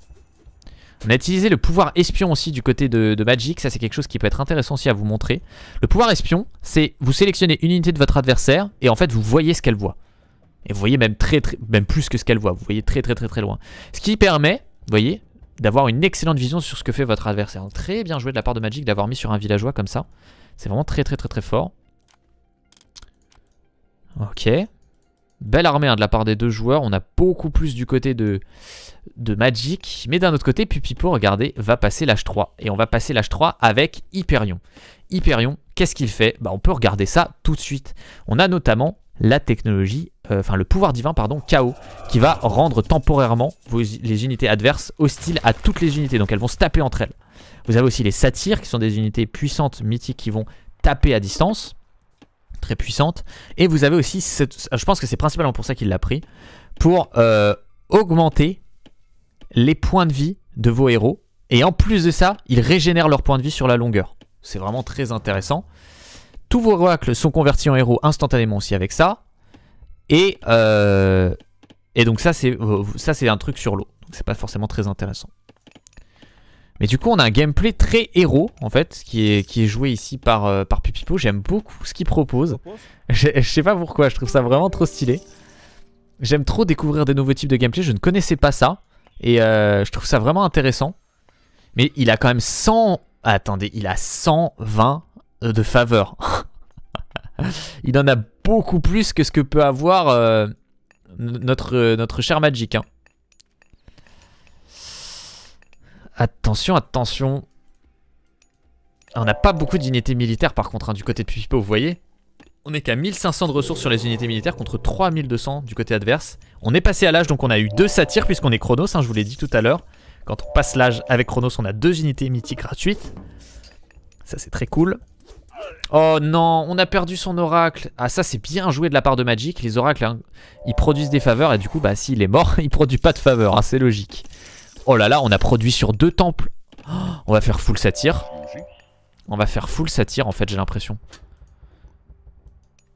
On a utilisé le pouvoir espion aussi du côté de, Magic, ça c'est quelque chose qui peut être intéressant aussi à vous montrer. Le pouvoir espion, c'est vous sélectionnez une unité de votre adversaire et en fait vous voyez ce qu'elle voit. Et vous voyez même, très, très, même plus que ce qu'elle voit, vous voyez très très très très loin. Ce qui permet, vous voyez, d'avoir une excellente vision sur ce que fait votre adversaire. très bien joué de la part de Magic d'avoir mis sur un villageois comme ça. C'est vraiment très très très très fort. Ok. Belle armée hein, de la part des deux joueurs. On a beaucoup plus du côté de, de Magic. Mais d'un autre côté, Pupipo, regardez, va passer l'âge 3. Et on va passer l'âge 3 avec Hyperion. Hyperion, qu'est-ce qu'il fait bah, On peut regarder ça tout de suite. On a notamment la technologie, euh, enfin le pouvoir divin, pardon, chaos, qui va rendre temporairement les unités adverses hostiles à toutes les unités. Donc elles vont se taper entre elles. Vous avez aussi les satyres, qui sont des unités puissantes, mythiques, qui vont taper à distance très puissante. Et vous avez aussi, euh, je pense que c'est principalement pour ça qu'il l'a pris, pour euh, augmenter les points de vie de vos héros. Et en plus de ça, ils régénèrent leurs points de vie sur la longueur. C'est vraiment très intéressant. Tous vos oracles sont convertis en héros instantanément aussi avec ça. Et, euh, et donc ça c'est un truc sur l'eau. Donc c'est pas forcément très intéressant. Mais du coup, on a un gameplay très héros, en fait, qui est, qui est joué ici par, euh, par Pupipo. J'aime beaucoup ce qu'il propose. Je, sais pas pourquoi, je trouve ça vraiment trop stylé. J'aime trop découvrir des nouveaux types de gameplay, je ne connaissais pas ça. Et euh, je trouve ça vraiment intéressant. Mais il a quand même 100... attendez, il a 120 euh, de faveur. [LAUGHS] il en a beaucoup plus que ce que peut avoir notre, notre cher Magic, hein. Attention, attention. On n'a pas beaucoup d'unités militaires par contre hein, du côté de Pipo, vous voyez On est qu'à 1500 de ressources sur les unités militaires contre 3200 du côté adverse. On est passé à l'âge donc on a eu deux satires puisqu'on est Chronos, hein, je vous l'ai dit tout à l'heure. Quand on passe l'âge avec Chronos, on a deux unités mythiques gratuites. Ça c'est très cool. Oh non, on a perdu son oracle. Ah ça c'est bien joué de la part de Magic. Les oracles, hein, ils produisent des faveurs et du coup, bah s'il est mort, [LAUGHS] il produit pas de faveurs, c'est logique. Oh là là, on a produit sur deux temples. on va faire full satire. On va faire full satire en fait, j'ai l'impression.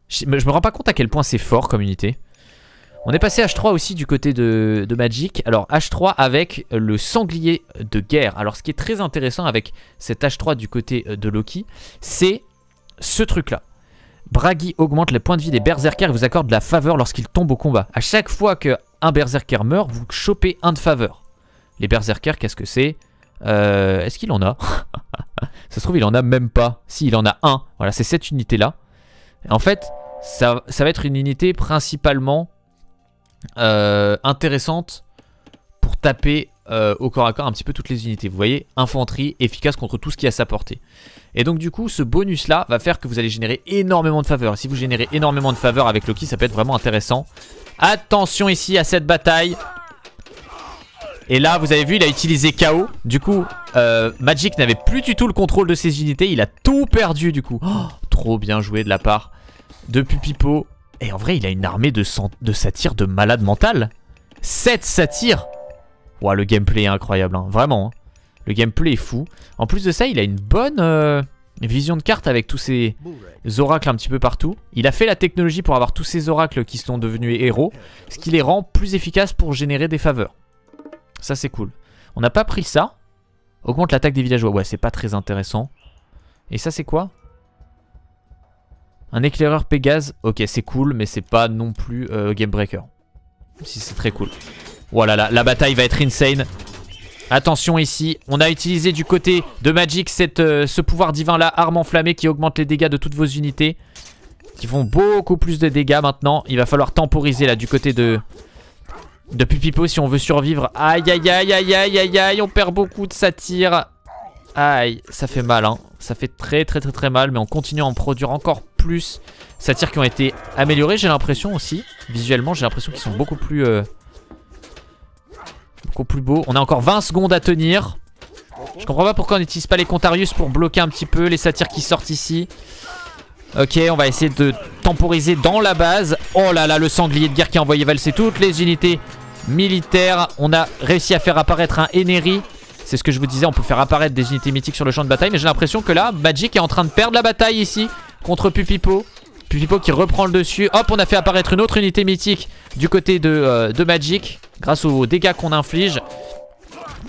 Je, me rends pas compte à quel point c'est fort comme unité. On est passé H3 aussi du côté de, de, Magic. Alors H3 avec le sanglier de guerre. Alors ce qui est très intéressant avec cet H3 du côté euh, de Loki, c'est ce truc là. Bragi augmente les points de vie des berserkers et vous accorde de la faveur lorsqu'ils tombent au combat. A chaque fois qu'un berserker meurt, vous chopez un de faveur. Les berserkers, qu'est-ce que c'est euh, Est-ce qu'il en a [LAUGHS] Ça se trouve, il en a même pas. Si, il en a un. Voilà, c'est cette unité-là. En fait, ça, va être une unité principalement euh, intéressante pour taper euh, au corps à corps un petit peu toutes les unités. Vous voyez, infanterie efficace contre tout ce qui a sa portée. Et donc du coup, ce bonus-là va faire que vous allez générer énormément de faveurs. si vous générez énormément de faveurs avec Loki, ça peut être vraiment intéressant. Attention ici à cette bataille. Et là, vous avez vu, il a utilisé KO. Du coup, euh, Magic n'avait plus du tout le contrôle de ses unités. Il a tout perdu, du coup. Oh, trop bien joué de la part de Pupipo. Et en vrai, il a une armée de, de satyres de malade mental. 7 satyres Ouah, le gameplay est incroyable, hein. vraiment. Hein. Le gameplay est fou. En plus de ça, il a une bonne euh, vision de carte avec tous ses oracles un petit peu partout. Il a fait la technologie pour avoir tous ces oracles qui sont devenus héros, ce qui les rend plus efficaces pour générer des faveurs. Ça, c'est cool. On n'a pas pris ça. Augmente l'attaque des villageois. Ouais, c'est pas très intéressant. Et ça, c'est quoi Un éclaireur Pégase. Ok, c'est cool, mais c'est pas non plus euh, Game Breaker. Si c'est très cool. Voilà, la, la bataille va être insane. Attention ici, on a utilisé du côté de Magic cette, euh, ce pouvoir divin là, arme enflammée qui augmente les dégâts de toutes vos unités. Qui font beaucoup plus de dégâts maintenant. Il va falloir temporiser là du côté de, depuis Pipo, si on veut survivre. Aïe, aïe, aïe, aïe, aïe, aïe, aïe, on perd beaucoup de satire. Aïe, ça fait mal, hein. Ça fait très, très, très, très mal, mais on continue à en produire encore plus. Satires qui ont été améliorés, j'ai l'impression aussi. Visuellement, j'ai l'impression qu'ils sont beaucoup plus... Euh, beaucoup plus beaux. On a encore 20 secondes à tenir. Je comprends pas pourquoi on n'utilise pas les Contarius pour bloquer un petit peu les satires qui sortent ici. Ok, on va essayer de temporiser dans la base. Oh là là, le sanglier de guerre qui a envoyé valser toutes les unités militaires. On a réussi à faire apparaître un Eneri. C'est ce que je vous disais, on peut faire apparaître des unités mythiques sur le champ de bataille. Mais j'ai l'impression que là, Magic est en train de perdre la bataille ici contre Pupipo. Pupipo qui reprend le dessus. Hop, on a fait apparaître une autre unité mythique du côté de, euh, de Magic grâce aux dégâts qu'on inflige.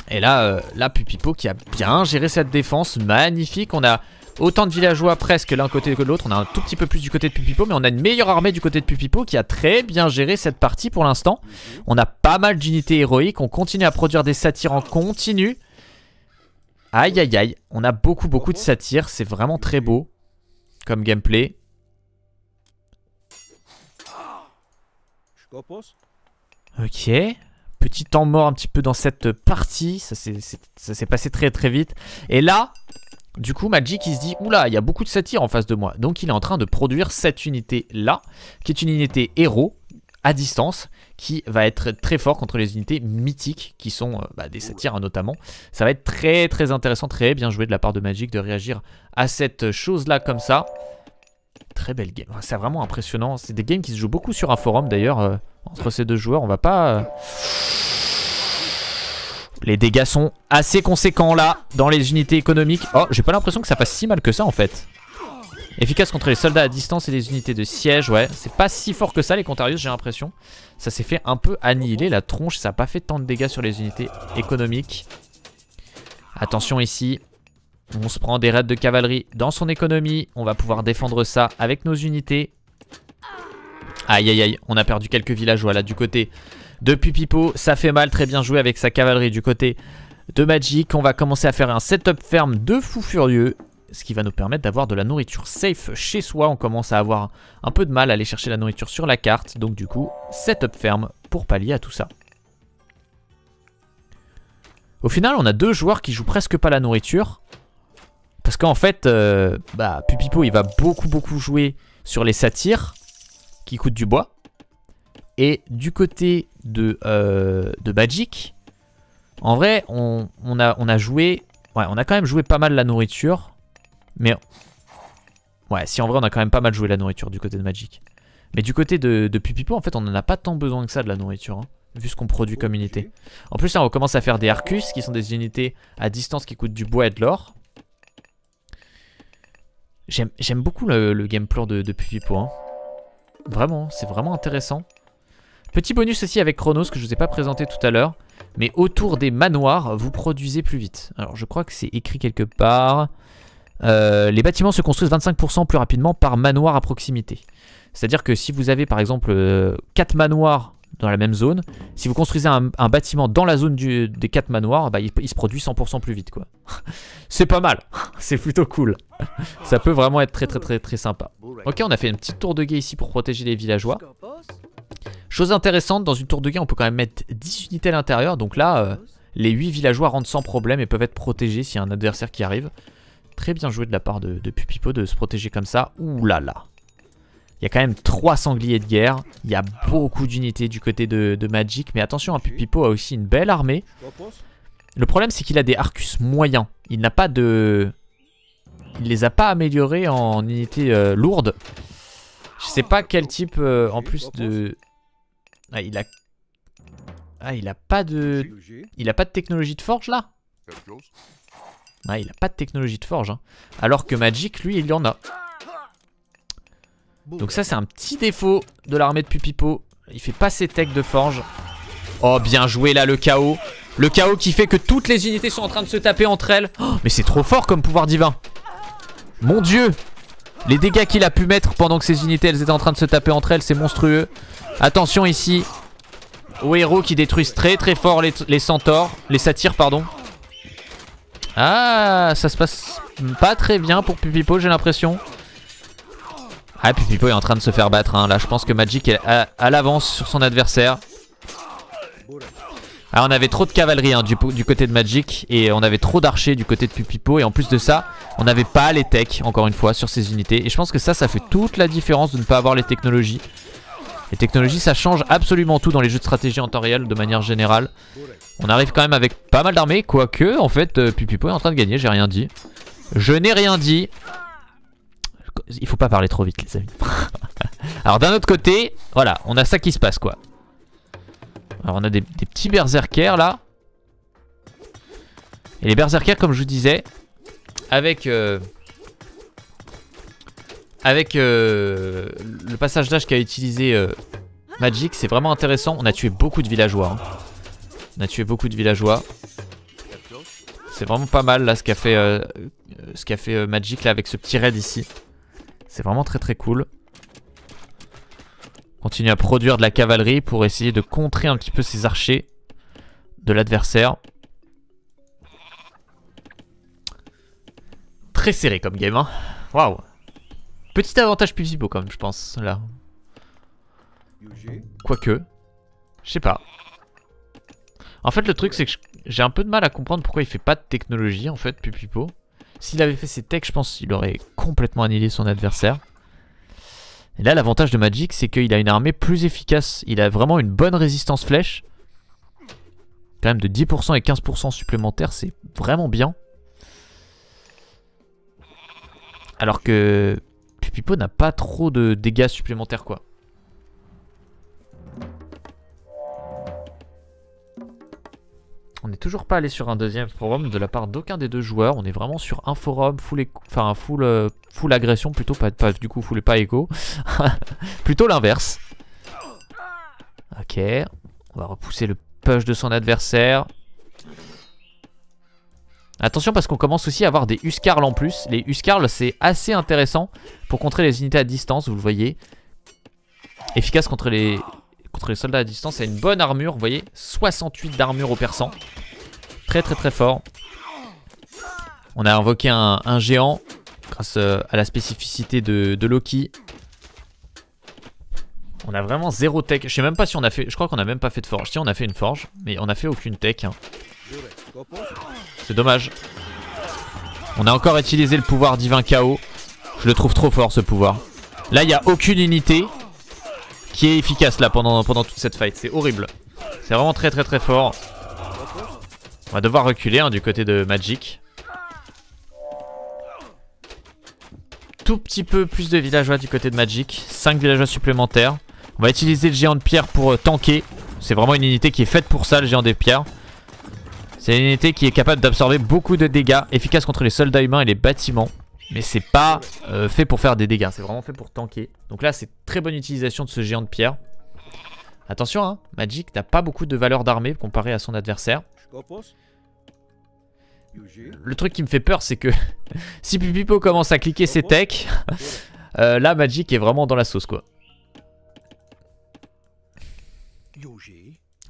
Et là, la euh, là, Pupipo qui a bien géré cette défense. Magnifique, on a Autant de villageois presque l'un côté que l'autre. On a un tout petit peu plus du côté de Pupipo, mais on a une meilleure armée du côté de Pupipo qui a très bien géré cette partie pour l'instant. On a pas mal d'unités héroïques. On continue à produire des satires en continu. Aïe aïe aïe. On a beaucoup beaucoup de satires. C'est vraiment très beau comme gameplay. Ok. Petit temps mort un petit peu dans cette partie. Ça s'est passé très très vite. Et là, du coup, Magic, il se dit, oula, il y a beaucoup de satyres en face de moi. Donc, il est en train de produire cette unité-là, qui est une unité héros, à distance, qui va être très fort contre les unités mythiques, qui sont euh, bah, des satires hein, notamment. Ça va être très très intéressant, très bien joué de la part de Magic de réagir à cette chose-là comme ça. Très belle game, c'est vraiment impressionnant. C'est des games qui se jouent beaucoup sur un forum d'ailleurs, euh, entre ces deux joueurs. On va pas... Euh, les dégâts sont assez conséquents là, dans les unités économiques. Oh, j'ai pas l'impression que ça passe si mal que ça en fait. Efficace contre les soldats à distance et les unités de siège, ouais. C'est pas si fort que ça les Contarius, j'ai l'impression. Ça s'est fait un peu annihiler, la tronche, ça a pas fait tant de dégâts sur les unités économiques. Attention ici, on se prend des raids de cavalerie dans son économie. On va pouvoir défendre ça avec nos unités. Aïe aïe aïe, on a perdu quelques villageois là du côté de pupipo Ça fait mal, très bien joué avec sa cavalerie du côté de Magic. On va commencer à faire un setup ferme de fou furieux. Ce qui va nous permettre d'avoir de la nourriture safe chez soi. On commence à avoir un peu de mal à aller chercher la nourriture sur la carte. Donc du coup, setup ferme pour pallier à tout ça. Au final, on a deux joueurs qui jouent presque pas la nourriture. Parce qu'en fait, euh, bah, Pupipo, il va beaucoup beaucoup jouer sur les satires qui coûtent du bois. Et du côté de, euh, Magic, en vrai, on, a, on a joué... Ouais, on a quand même joué pas mal la nourriture. Mais... Ouais, si en vrai, on a quand même pas mal joué la nourriture du côté de Magic. Mais du côté de, de Pupipo, en fait, on en a pas tant besoin que ça de la nourriture. Hein, vu ce qu'on produit comme unité. En plus, on commence à faire des Arcus, qui sont des unités à distance qui coûtent du bois et de l'or. J'aime beaucoup le, gameplay de, Pupipo. Hein. Vraiment, c'est vraiment intéressant. Petit bonus aussi avec Chronos que je vous ai pas présenté tout à l'heure. Mais autour des manoirs, vous produisez plus vite. Alors je crois que c'est écrit quelque part. Euh, les bâtiments se construisent 25% plus rapidement par manoir à proximité. C'est-à-dire que si vous avez par exemple 4 euh, manoirs dans la même zone, si vous construisez un, bâtiment dans la zone des 4 manoirs, bah, il, se produit 100% plus vite. quoi. [LAUGHS] c'est pas mal, [LAUGHS] c'est plutôt cool. Ça peut vraiment être très très très très sympa. Ok, on a fait un petit tour de guet ici pour protéger les villageois. Chose intéressante, dans une tour de guerre, on peut quand même mettre 10 unités à l'intérieur. Donc là, euh, les 8 villageois rentrent sans problème et peuvent être protégés s'il y a un adversaire qui arrive. Très bien joué de la part de, Pupipo de se protéger comme ça. Ouh là là. Il y a quand même 3 sangliers de guerre. Il y a beaucoup d'unités du côté de, Magic. Mais attention, hein, Pupipo a aussi une belle armée. Le problème, c'est qu'il a des Arcus moyens. Il n'a pas de... Il les a pas améliorés en unités euh, lourdes. Je sais pas quel type, euh, en plus de ah, il a... Ah, il a pas de... Il a pas de technologie de forge, là Ah, il a pas de technologie de forge. Hein. Alors que Magic, lui, il y en a. Donc ça, c'est un petit défaut de l'armée de Pupipo. Il fait pas ses techs de forge. Oh, bien joué, là, le chaos. Le chaos qui fait que toutes les unités sont en train de se taper entre elles. Oh, mais c'est trop fort comme pouvoir divin. Mon dieu Les dégâts qu'il a pu mettre pendant que ces unités elles étaient en train de se taper entre elles, c'est monstrueux. Attention ici aux héros qui détruisent très très fort les, les centaures, les satyres pardon. Ah, ça se passe pas très bien pour Pupipo j'ai l'impression. Ah, Pupipo est en train de se faire battre hein. là, je pense que Magic est à, l'avance sur son adversaire. Ah, on avait trop de cavalerie hein, du, du, côté de Magic et on avait trop d'archers du côté de Pupipo et en plus de ça, on n'avait pas les techs encore une fois sur ces unités et je pense que ça, ça fait toute la différence de ne pas avoir les technologies. Les technologies, ça change absolument tout dans les jeux de stratégie en temps réel de manière générale. On arrive quand même avec pas mal d'armées, quoique, en fait, euh, Pupupo est en train de gagner, j'ai rien dit. Je n'ai rien dit. Il faut pas parler trop vite, les amis. [LAUGHS] Alors, d'un autre côté, voilà, on a ça qui se passe, quoi. Alors, on a des, petits berserkers, là. Et les berserkers, comme je vous disais, avec... Euh, avec euh, le passage d'âge qu'a utilisé euh, Magic, c'est vraiment intéressant. On a tué beaucoup de villageois. Hein. On a tué beaucoup de villageois. C'est vraiment pas mal là ce qu'a fait, euh, ce fait Magic là avec ce petit raid ici. C'est vraiment très très cool. continue à produire de la cavalerie pour essayer de contrer un petit peu ces archers de l'adversaire. Très serré comme game. Hein. Waouh Petit avantage Pupipo, quand même, je pense, là. Quoique. Je sais pas. En fait, le truc, c'est que j'ai un peu de mal à comprendre pourquoi il fait pas de technologie, en fait, Pupipo. S'il avait fait ses techs, je pense qu'il aurait complètement annihilé son adversaire. Et là, l'avantage de Magic, c'est qu'il a une armée plus efficace. Il a vraiment une bonne résistance flèche. Quand même de 10% et 15% supplémentaires, c'est vraiment bien. Alors que Pipo n'a pas trop de dégâts supplémentaires quoi. On n'est toujours pas allé sur un deuxième forum de la part d'aucun des deux joueurs. On est vraiment sur un forum full, enfin, full, euh, full agression, plutôt pas, pas du coup full pas écho. [LAUGHS] plutôt l'inverse. Ok, on va repousser le push de son adversaire. Attention parce qu'on commence aussi à avoir des huscarls en plus. Les huscarls c'est assez intéressant pour contrer les unités à distance, vous le voyez. Efficace contre les, contre les soldats à distance, C'est une bonne armure, vous voyez. 68 d'armure au persan. Très très très fort. On a invoqué un, géant grâce euh, à la spécificité de, Loki. On a vraiment zéro tech. Je sais même pas si on a fait. Je crois qu'on a même pas fait de forge. Si on a fait une forge, mais on a fait aucune tech. Hein. C'est dommage. On a encore utilisé le pouvoir divin chaos. Je le trouve trop fort ce pouvoir. Là, il n'y a aucune unité qui est efficace là pendant, pendant toute cette fight. C'est horrible. C'est vraiment très très très fort. On va devoir reculer hein, du côté de Magic. Tout petit peu plus de villageois du côté de Magic. 5 villageois supplémentaires. On va utiliser le géant de pierre pour euh, tanker. C'est vraiment une unité qui est faite pour ça, le géant des pierres. C'est une unité qui est capable d'absorber beaucoup de dégâts, efficace contre les soldats humains et les bâtiments. Mais c'est pas euh, fait pour faire des dégâts, c'est vraiment fait pour tanker. Donc là, c'est très bonne utilisation de ce géant de pierre. Attention, hein, Magic n'a pas beaucoup de valeur d'armée comparé à son adversaire. Le truc qui me fait peur, c'est que [LAUGHS] si Pipipo commence à cliquer ses techs, [LAUGHS] euh, là, Magic est vraiment dans la sauce, quoi.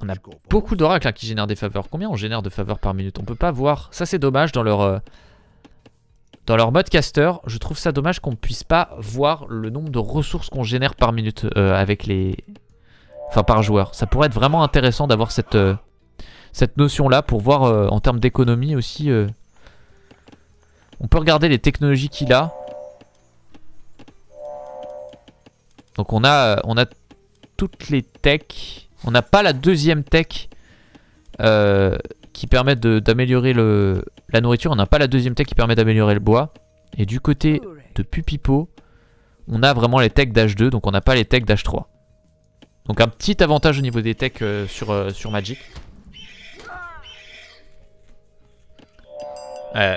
On a beaucoup d'oracles hein, qui génèrent des faveurs. Combien on génère de faveurs par minute On peut pas voir. Ça, c'est dommage dans leur... Euh, dans leur mode caster, je trouve ça dommage qu'on ne puisse pas voir le nombre de ressources qu'on génère par minute euh, avec les... Enfin, par joueur. Ça pourrait être vraiment intéressant d'avoir cette, euh, cette notion-là pour voir en termes d'économie aussi. On peut regarder les technologies qu'il a. Donc on a, on a toutes les techs on n'a pas la deuxième tech euh, qui permet d'améliorer la nourriture. On n'a pas la deuxième tech qui permet d'améliorer le bois. Et du côté de Pupipo, on a vraiment les techs d'âge 2, donc on n'a pas les techs d'âge 3. Donc un petit avantage au niveau des techs euh, sur, euh, sur Magic.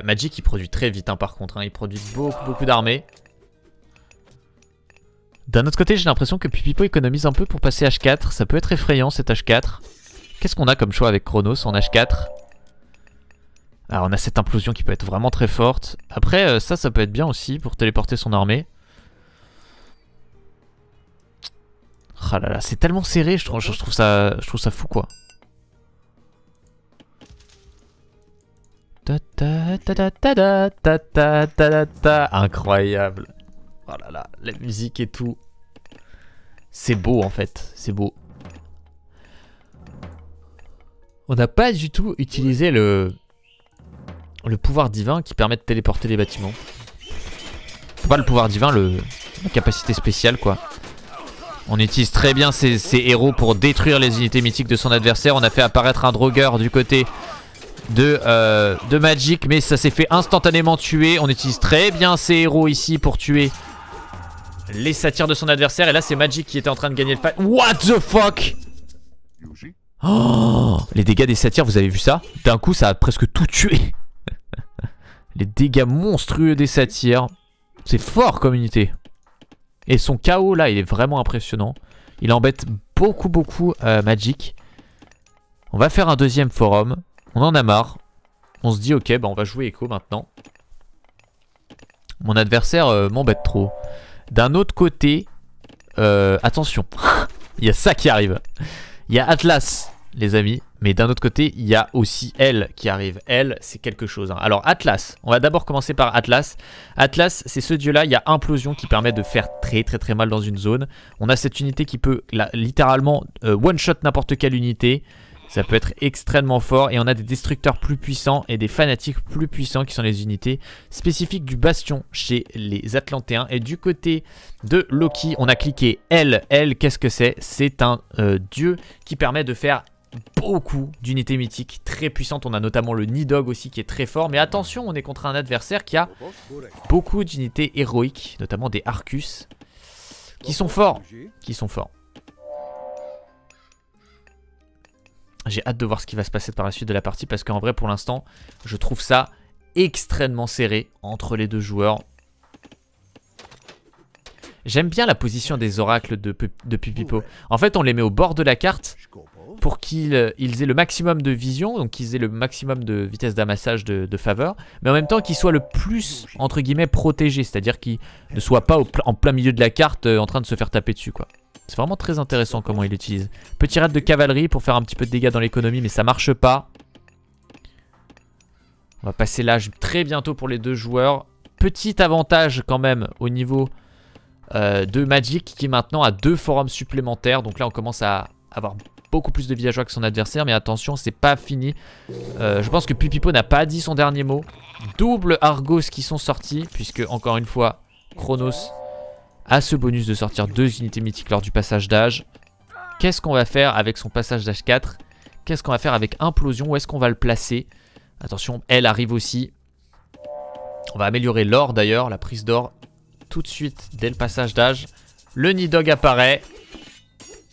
Magic il produit très vite hein, par contre, hein. il produit beaucoup beaucoup d'armées. D'un autre côté, j'ai l'impression que Pupipo économise un peu pour passer H4. Ça peut être effrayant cet H4. Qu'est-ce qu'on a comme choix avec Chronos en H4 Alors ah, on a cette implosion qui peut être vraiment très forte. Après euh, ça, ça peut être bien aussi pour téléporter son armée. oh là là, c'est tellement serré, je trouve, je trouve, ça, je trouve ça fou quoi. Incroyable. Oh là là, la musique et tout. C'est beau en fait, c'est beau. On n'a pas du tout utilisé le le pouvoir divin qui permet de téléporter les bâtiments. pas le pouvoir divin, la capacité spéciale quoi. On utilise très bien ces, héros pour détruire les unités mythiques de son adversaire. On a fait apparaître un drogueur du côté de, euh, de Magic, mais ça s'est fait instantanément tuer. On utilise très bien ces héros ici pour tuer les satires de son adversaire. Et là, c'est Magic qui était en train de gagner le fight. What the fuck Oh Les dégâts des satires, vous avez vu ça D'un coup, ça a presque tout tué. [LAUGHS] les dégâts monstrueux des satires. C'est fort, communauté. Et son chaos là, il est vraiment impressionnant. Il embête beaucoup, beaucoup euh, Magic. On va faire un deuxième forum. On en a marre. On se dit, ok, bah on va jouer Echo maintenant. Mon adversaire euh, m'embête trop. D'un autre côté, euh, attention, [LAUGHS] il y a ça qui arrive. Il y a Atlas, les amis. Mais d'un autre côté, il y a aussi elle qui arrive. Elle, c'est quelque chose. Hein. Alors Atlas, on va d'abord commencer par Atlas. Atlas, c'est ce dieu-là, il y a implosion qui permet de faire très très très mal dans une zone. On a cette unité qui peut littéralement euh, one-shot n'importe quelle unité. Ça peut être extrêmement fort et on a des destructeurs plus puissants et des fanatiques plus puissants qui sont les unités spécifiques du bastion chez les Atlantéens. Et du côté de Loki, on a cliqué L. L, qu'est-ce que c'est C'est un euh, dieu qui permet de faire beaucoup d'unités mythiques très puissantes. On a notamment le Nidog aussi qui est très fort. Mais attention, on est contre un adversaire qui a beaucoup d'unités héroïques, notamment des Arcus, qui sont forts. Qui sont forts. J'ai hâte de voir ce qui va se passer par la suite de la partie parce qu'en vrai, pour l'instant, je trouve ça extrêmement serré entre les deux joueurs. J'aime bien la position des oracles de, de Pipipo. En fait, on les met au bord de la carte pour qu'ils euh, aient le maximum de vision, donc qu'ils aient le maximum de vitesse d'amassage de, faveur, mais en même temps qu'ils soient le plus, entre guillemets, protégés, c'est-à-dire qu'ils ne soient pas en plein milieu de la carte euh, en train de se faire taper dessus, quoi. C'est vraiment très intéressant comment il l'utilise. Petit raid de cavalerie pour faire un petit peu de dégâts dans l'économie, mais ça marche pas. On va passer l'âge très bientôt pour les deux joueurs. Petit avantage quand même au niveau euh, de Magic qui maintenant a deux forums supplémentaires. Donc là on commence à avoir beaucoup plus de villageois que son adversaire. Mais attention, c'est pas fini. Euh, je pense que Pupipo n'a pas dit son dernier mot. Double Argos qui sont sortis puisque encore une fois, Chronos à ce bonus de sortir deux unités mythiques lors du passage d'âge. Qu'est-ce qu'on va faire avec son passage d'âge 4 Qu'est-ce qu'on va faire avec Implosion Où est-ce qu'on va le placer Attention, elle arrive aussi. On va améliorer l'or d'ailleurs, la prise d'or, tout de suite dès le passage d'âge. Le Nidog apparaît,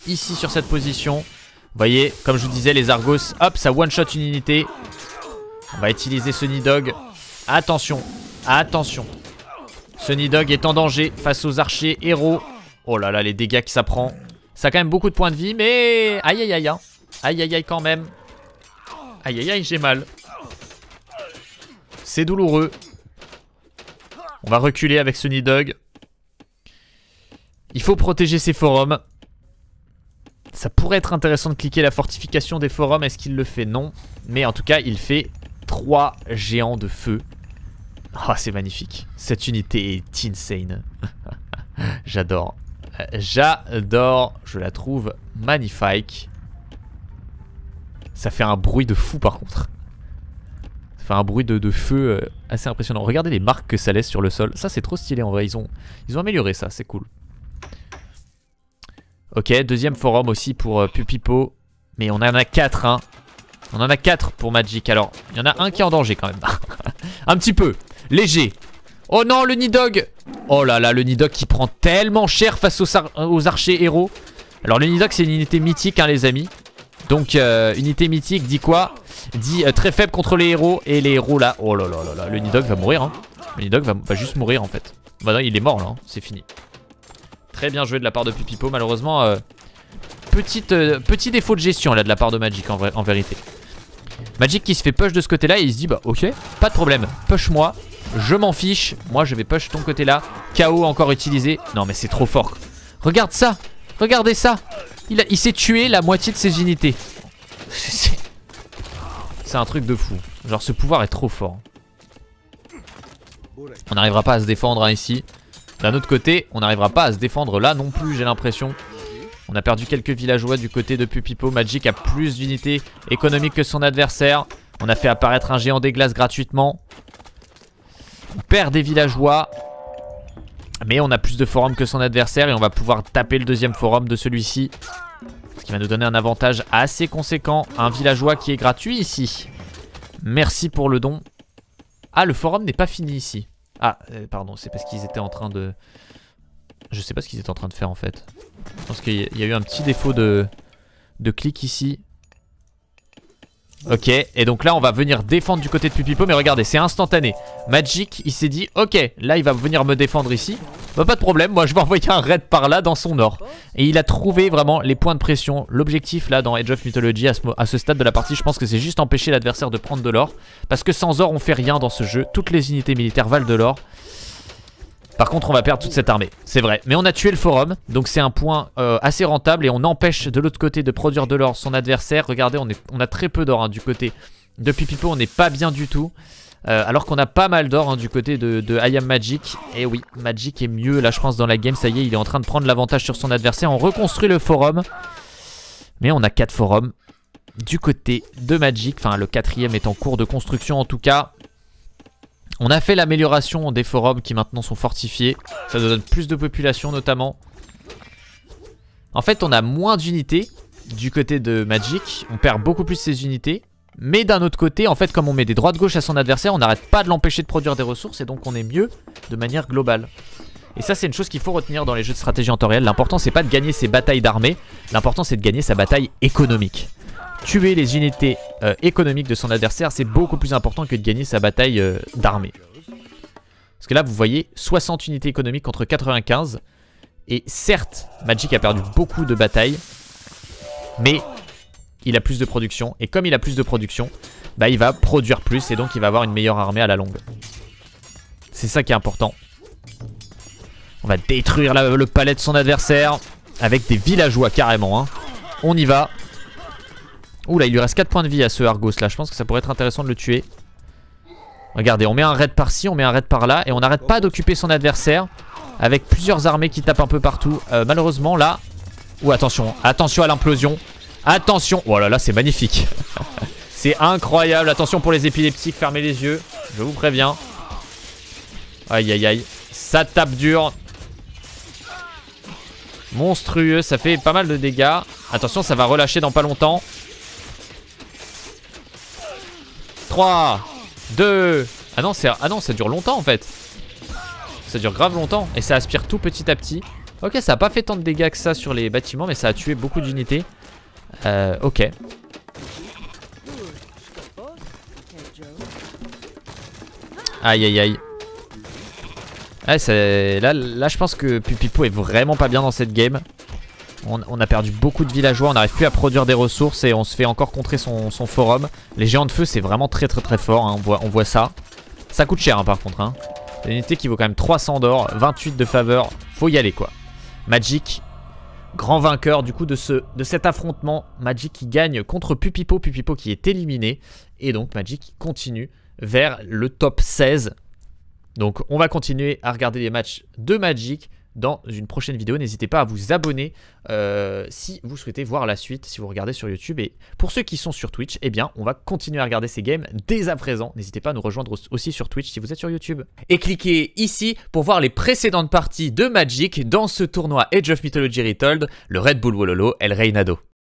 ici sur cette position. Vous voyez, comme je vous disais, les Argos, hop, ça one-shot une unité. On va utiliser ce Nidog. Attention, attention, Sunny Dog est en danger face aux archers héros. Oh là là, les dégâts que ça prend. Ça a quand même beaucoup de points de vie, mais... Aïe, aïe, aïe, hein. Aïe, aïe, aïe, quand même. Aïe, aïe, aïe, j'ai mal. C'est douloureux. On va reculer avec Sunny Dog. Il faut protéger ses forums. Ça pourrait être intéressant de cliquer la fortification des forums. Est-ce qu'il le fait Non. Mais en tout cas, il fait 3 géants de feu. Oh, [LAUGHS] c'est magnifique. Cette unité est insane. [LAUGHS] J'adore. J'adore. Je la trouve magnifique. Ça fait un bruit de fou par contre. Ça fait un bruit de, feu euh, assez impressionnant. Regardez les marques que ça laisse sur le sol. Ça c'est trop stylé en vrai. Ils ont, amélioré ça. C'est cool. Ok, deuxième forum aussi pour euh, Pupipo. Mais on en a 4 hein. On en a quatre pour Magic. Alors, il y en a un qui est en danger quand même. [LAUGHS] un petit peu. Léger. Oh non, le Nidog Oh là là, le Nidog qui prend tellement cher face aux, archers héros. Alors le Nidog, c'est une unité mythique, hein, les amis. Donc, euh, unité mythique dit quoi Dit euh, très faible contre les héros. Et les héros, là... Oh là là là là, le Nidog va mourir, hein. Le Nidog va, juste mourir, en fait. Bah non, il est mort, là, hein. c'est fini. Très bien joué de la part de Pipipo, malheureusement... Euh, petite, petit défaut de gestion là de la part de Magic en, en vérité Magic qui se fait push de ce côté là et il se dit bah ok pas de problème push moi je m'en fiche. Moi, je vais push ton côté là. KO encore utilisé. Non, mais c'est trop fort. Regarde ça. Regardez ça. Il, s'est tué la moitié de ses unités. [LAUGHS] C'est un truc de fou. Genre, ce pouvoir est trop fort. On n'arrivera pas à se défendre hein, ici. D'un autre côté, on n'arrivera pas à se défendre là non plus, j'ai l'impression. On a perdu quelques villageois du côté de Pupipo. Magic a plus d'unités économiques que son adversaire. On a fait apparaître un géant des glaces gratuitement perd des villageois. Mais on a plus de forums que son adversaire et on va pouvoir taper le deuxième forum de celui-ci. Ce qui va nous donner un avantage assez conséquent. Un villageois qui est gratuit ici. Merci pour le don. Ah, le forum n'est pas fini ici. Ah, euh, pardon, c'est parce qu'ils étaient en train de... Je sais pas ce qu'ils étaient en train de faire en fait. Je pense qu'il y a eu un petit défaut de, de clic ici. Ok, et donc là on va venir défendre du côté de Pupipo Mais regardez, c'est instantané Magic, il s'est dit, ok, là il va venir me défendre ici bah, Pas de problème, moi je vais [LAUGHS] envoyer un raid par là dans son or Et il a trouvé vraiment les points de pression L'objectif là dans Edge of Mythology à ce stade de la partie Je pense que c'est juste empêcher l'adversaire de prendre de l'or Parce que sans or on fait rien dans ce jeu Toutes les unités militaires valent de l'or par contre, on va perdre toute cette armée, c'est vrai. Mais on a tué le forum, donc c'est un point euh, assez rentable et on empêche de l'autre côté de produire de l'or son adversaire. Regardez, on, a très peu d'or hein, du côté de Pipipo, on n'est pas bien du tout. Euh, alors qu'on a pas mal d'or hein, du côté de, de Magic. Et oui, Magic est mieux là je pense dans la game. Ça y est, il est en train de prendre l'avantage sur son adversaire. On reconstruit le forum. Mais on a 4 forums du côté de Magic. Enfin, le quatrième est en cours de construction en tout cas. On a fait l'amélioration des forums qui maintenant sont fortifiés. Ça donne plus de population notamment. En fait, on a moins d'unités du côté de Magic. On perd beaucoup plus ses unités. Mais d'un autre côté, en fait, comme on met des droits de gauche à son adversaire, on n'arrête pas de l'empêcher de produire des ressources et donc on est mieux de manière globale. Et ça, c'est une chose qu'il faut retenir dans les jeux de stratégie en temps réel. L'important, c'est pas de gagner ses batailles d'armée. L'important, c'est de gagner sa bataille économique tuer les unités euh, économiques de son adversaire, c'est beaucoup plus important que de gagner sa bataille euh, d'armée. Parce que là, vous voyez, 60 unités économiques contre 95. Et certes, Magic a perdu beaucoup de batailles, mais il a plus de production. Et comme il a plus de production, bah, il va produire plus et donc il va avoir une meilleure armée à la longue. C'est ça qui est important. On va détruire le palais de son adversaire avec des villageois carrément. Hein. On y va. Oula, il lui reste 4 points de vie à ce Argos là. Je pense que ça pourrait être intéressant de le tuer. Regardez, on met un raid par-ci, on met un raid par-là. Et on n'arrête pas d'occuper son adversaire. Avec plusieurs armées qui tapent un peu partout. Euh, malheureusement, là... ou attention. Attention à l'implosion. Attention. Oh là là, c'est magnifique. [LAUGHS] c'est incroyable. Attention pour les épileptiques. Fermez les yeux. Je vous préviens. Aïe, aïe, aïe. Ça tape dur. Monstrueux. Ça fait pas mal de dégâts. Attention, ça va relâcher dans pas longtemps. 3, 2... Ah non, ah non, ça dure longtemps en fait. Ça dure grave longtemps et ça aspire tout petit à petit. Ok, ça a pas fait tant de dégâts que ça sur les bâtiments, mais ça a tué beaucoup d'unités. Euh, ok. Aïe aïe aïe. là, là je pense que Pupipo est vraiment pas bien dans cette game. On, a perdu beaucoup de villageois, on n'arrive plus à produire des ressources et on se fait encore contrer son, forum. Les géants de feu, c'est vraiment très très très fort, hein. on, voit, ça. Ça coûte cher hein, par contre. Hein. Une unité qui vaut quand même 300 d'or, 28 de faveur, faut y aller quoi. Magic, grand vainqueur du coup de, ce, de cet affrontement. Magic qui gagne contre Pupipo, Pupipo qui est éliminé. Et donc Magic continue vers le top 16. Donc on va continuer à regarder les matchs de Magic dans une prochaine vidéo. N'hésitez pas à vous abonner euh, si vous souhaitez voir la suite, si vous regardez sur YouTube. Et pour ceux qui sont sur Twitch, eh bien, on va continuer à regarder ces games dès à présent. N'hésitez pas à nous rejoindre aussi sur Twitch si vous êtes sur YouTube. Et cliquez ici pour voir les précédentes parties de Magic dans ce tournoi Age of Mythology Retold, le Red Bull Wololo, El Nado.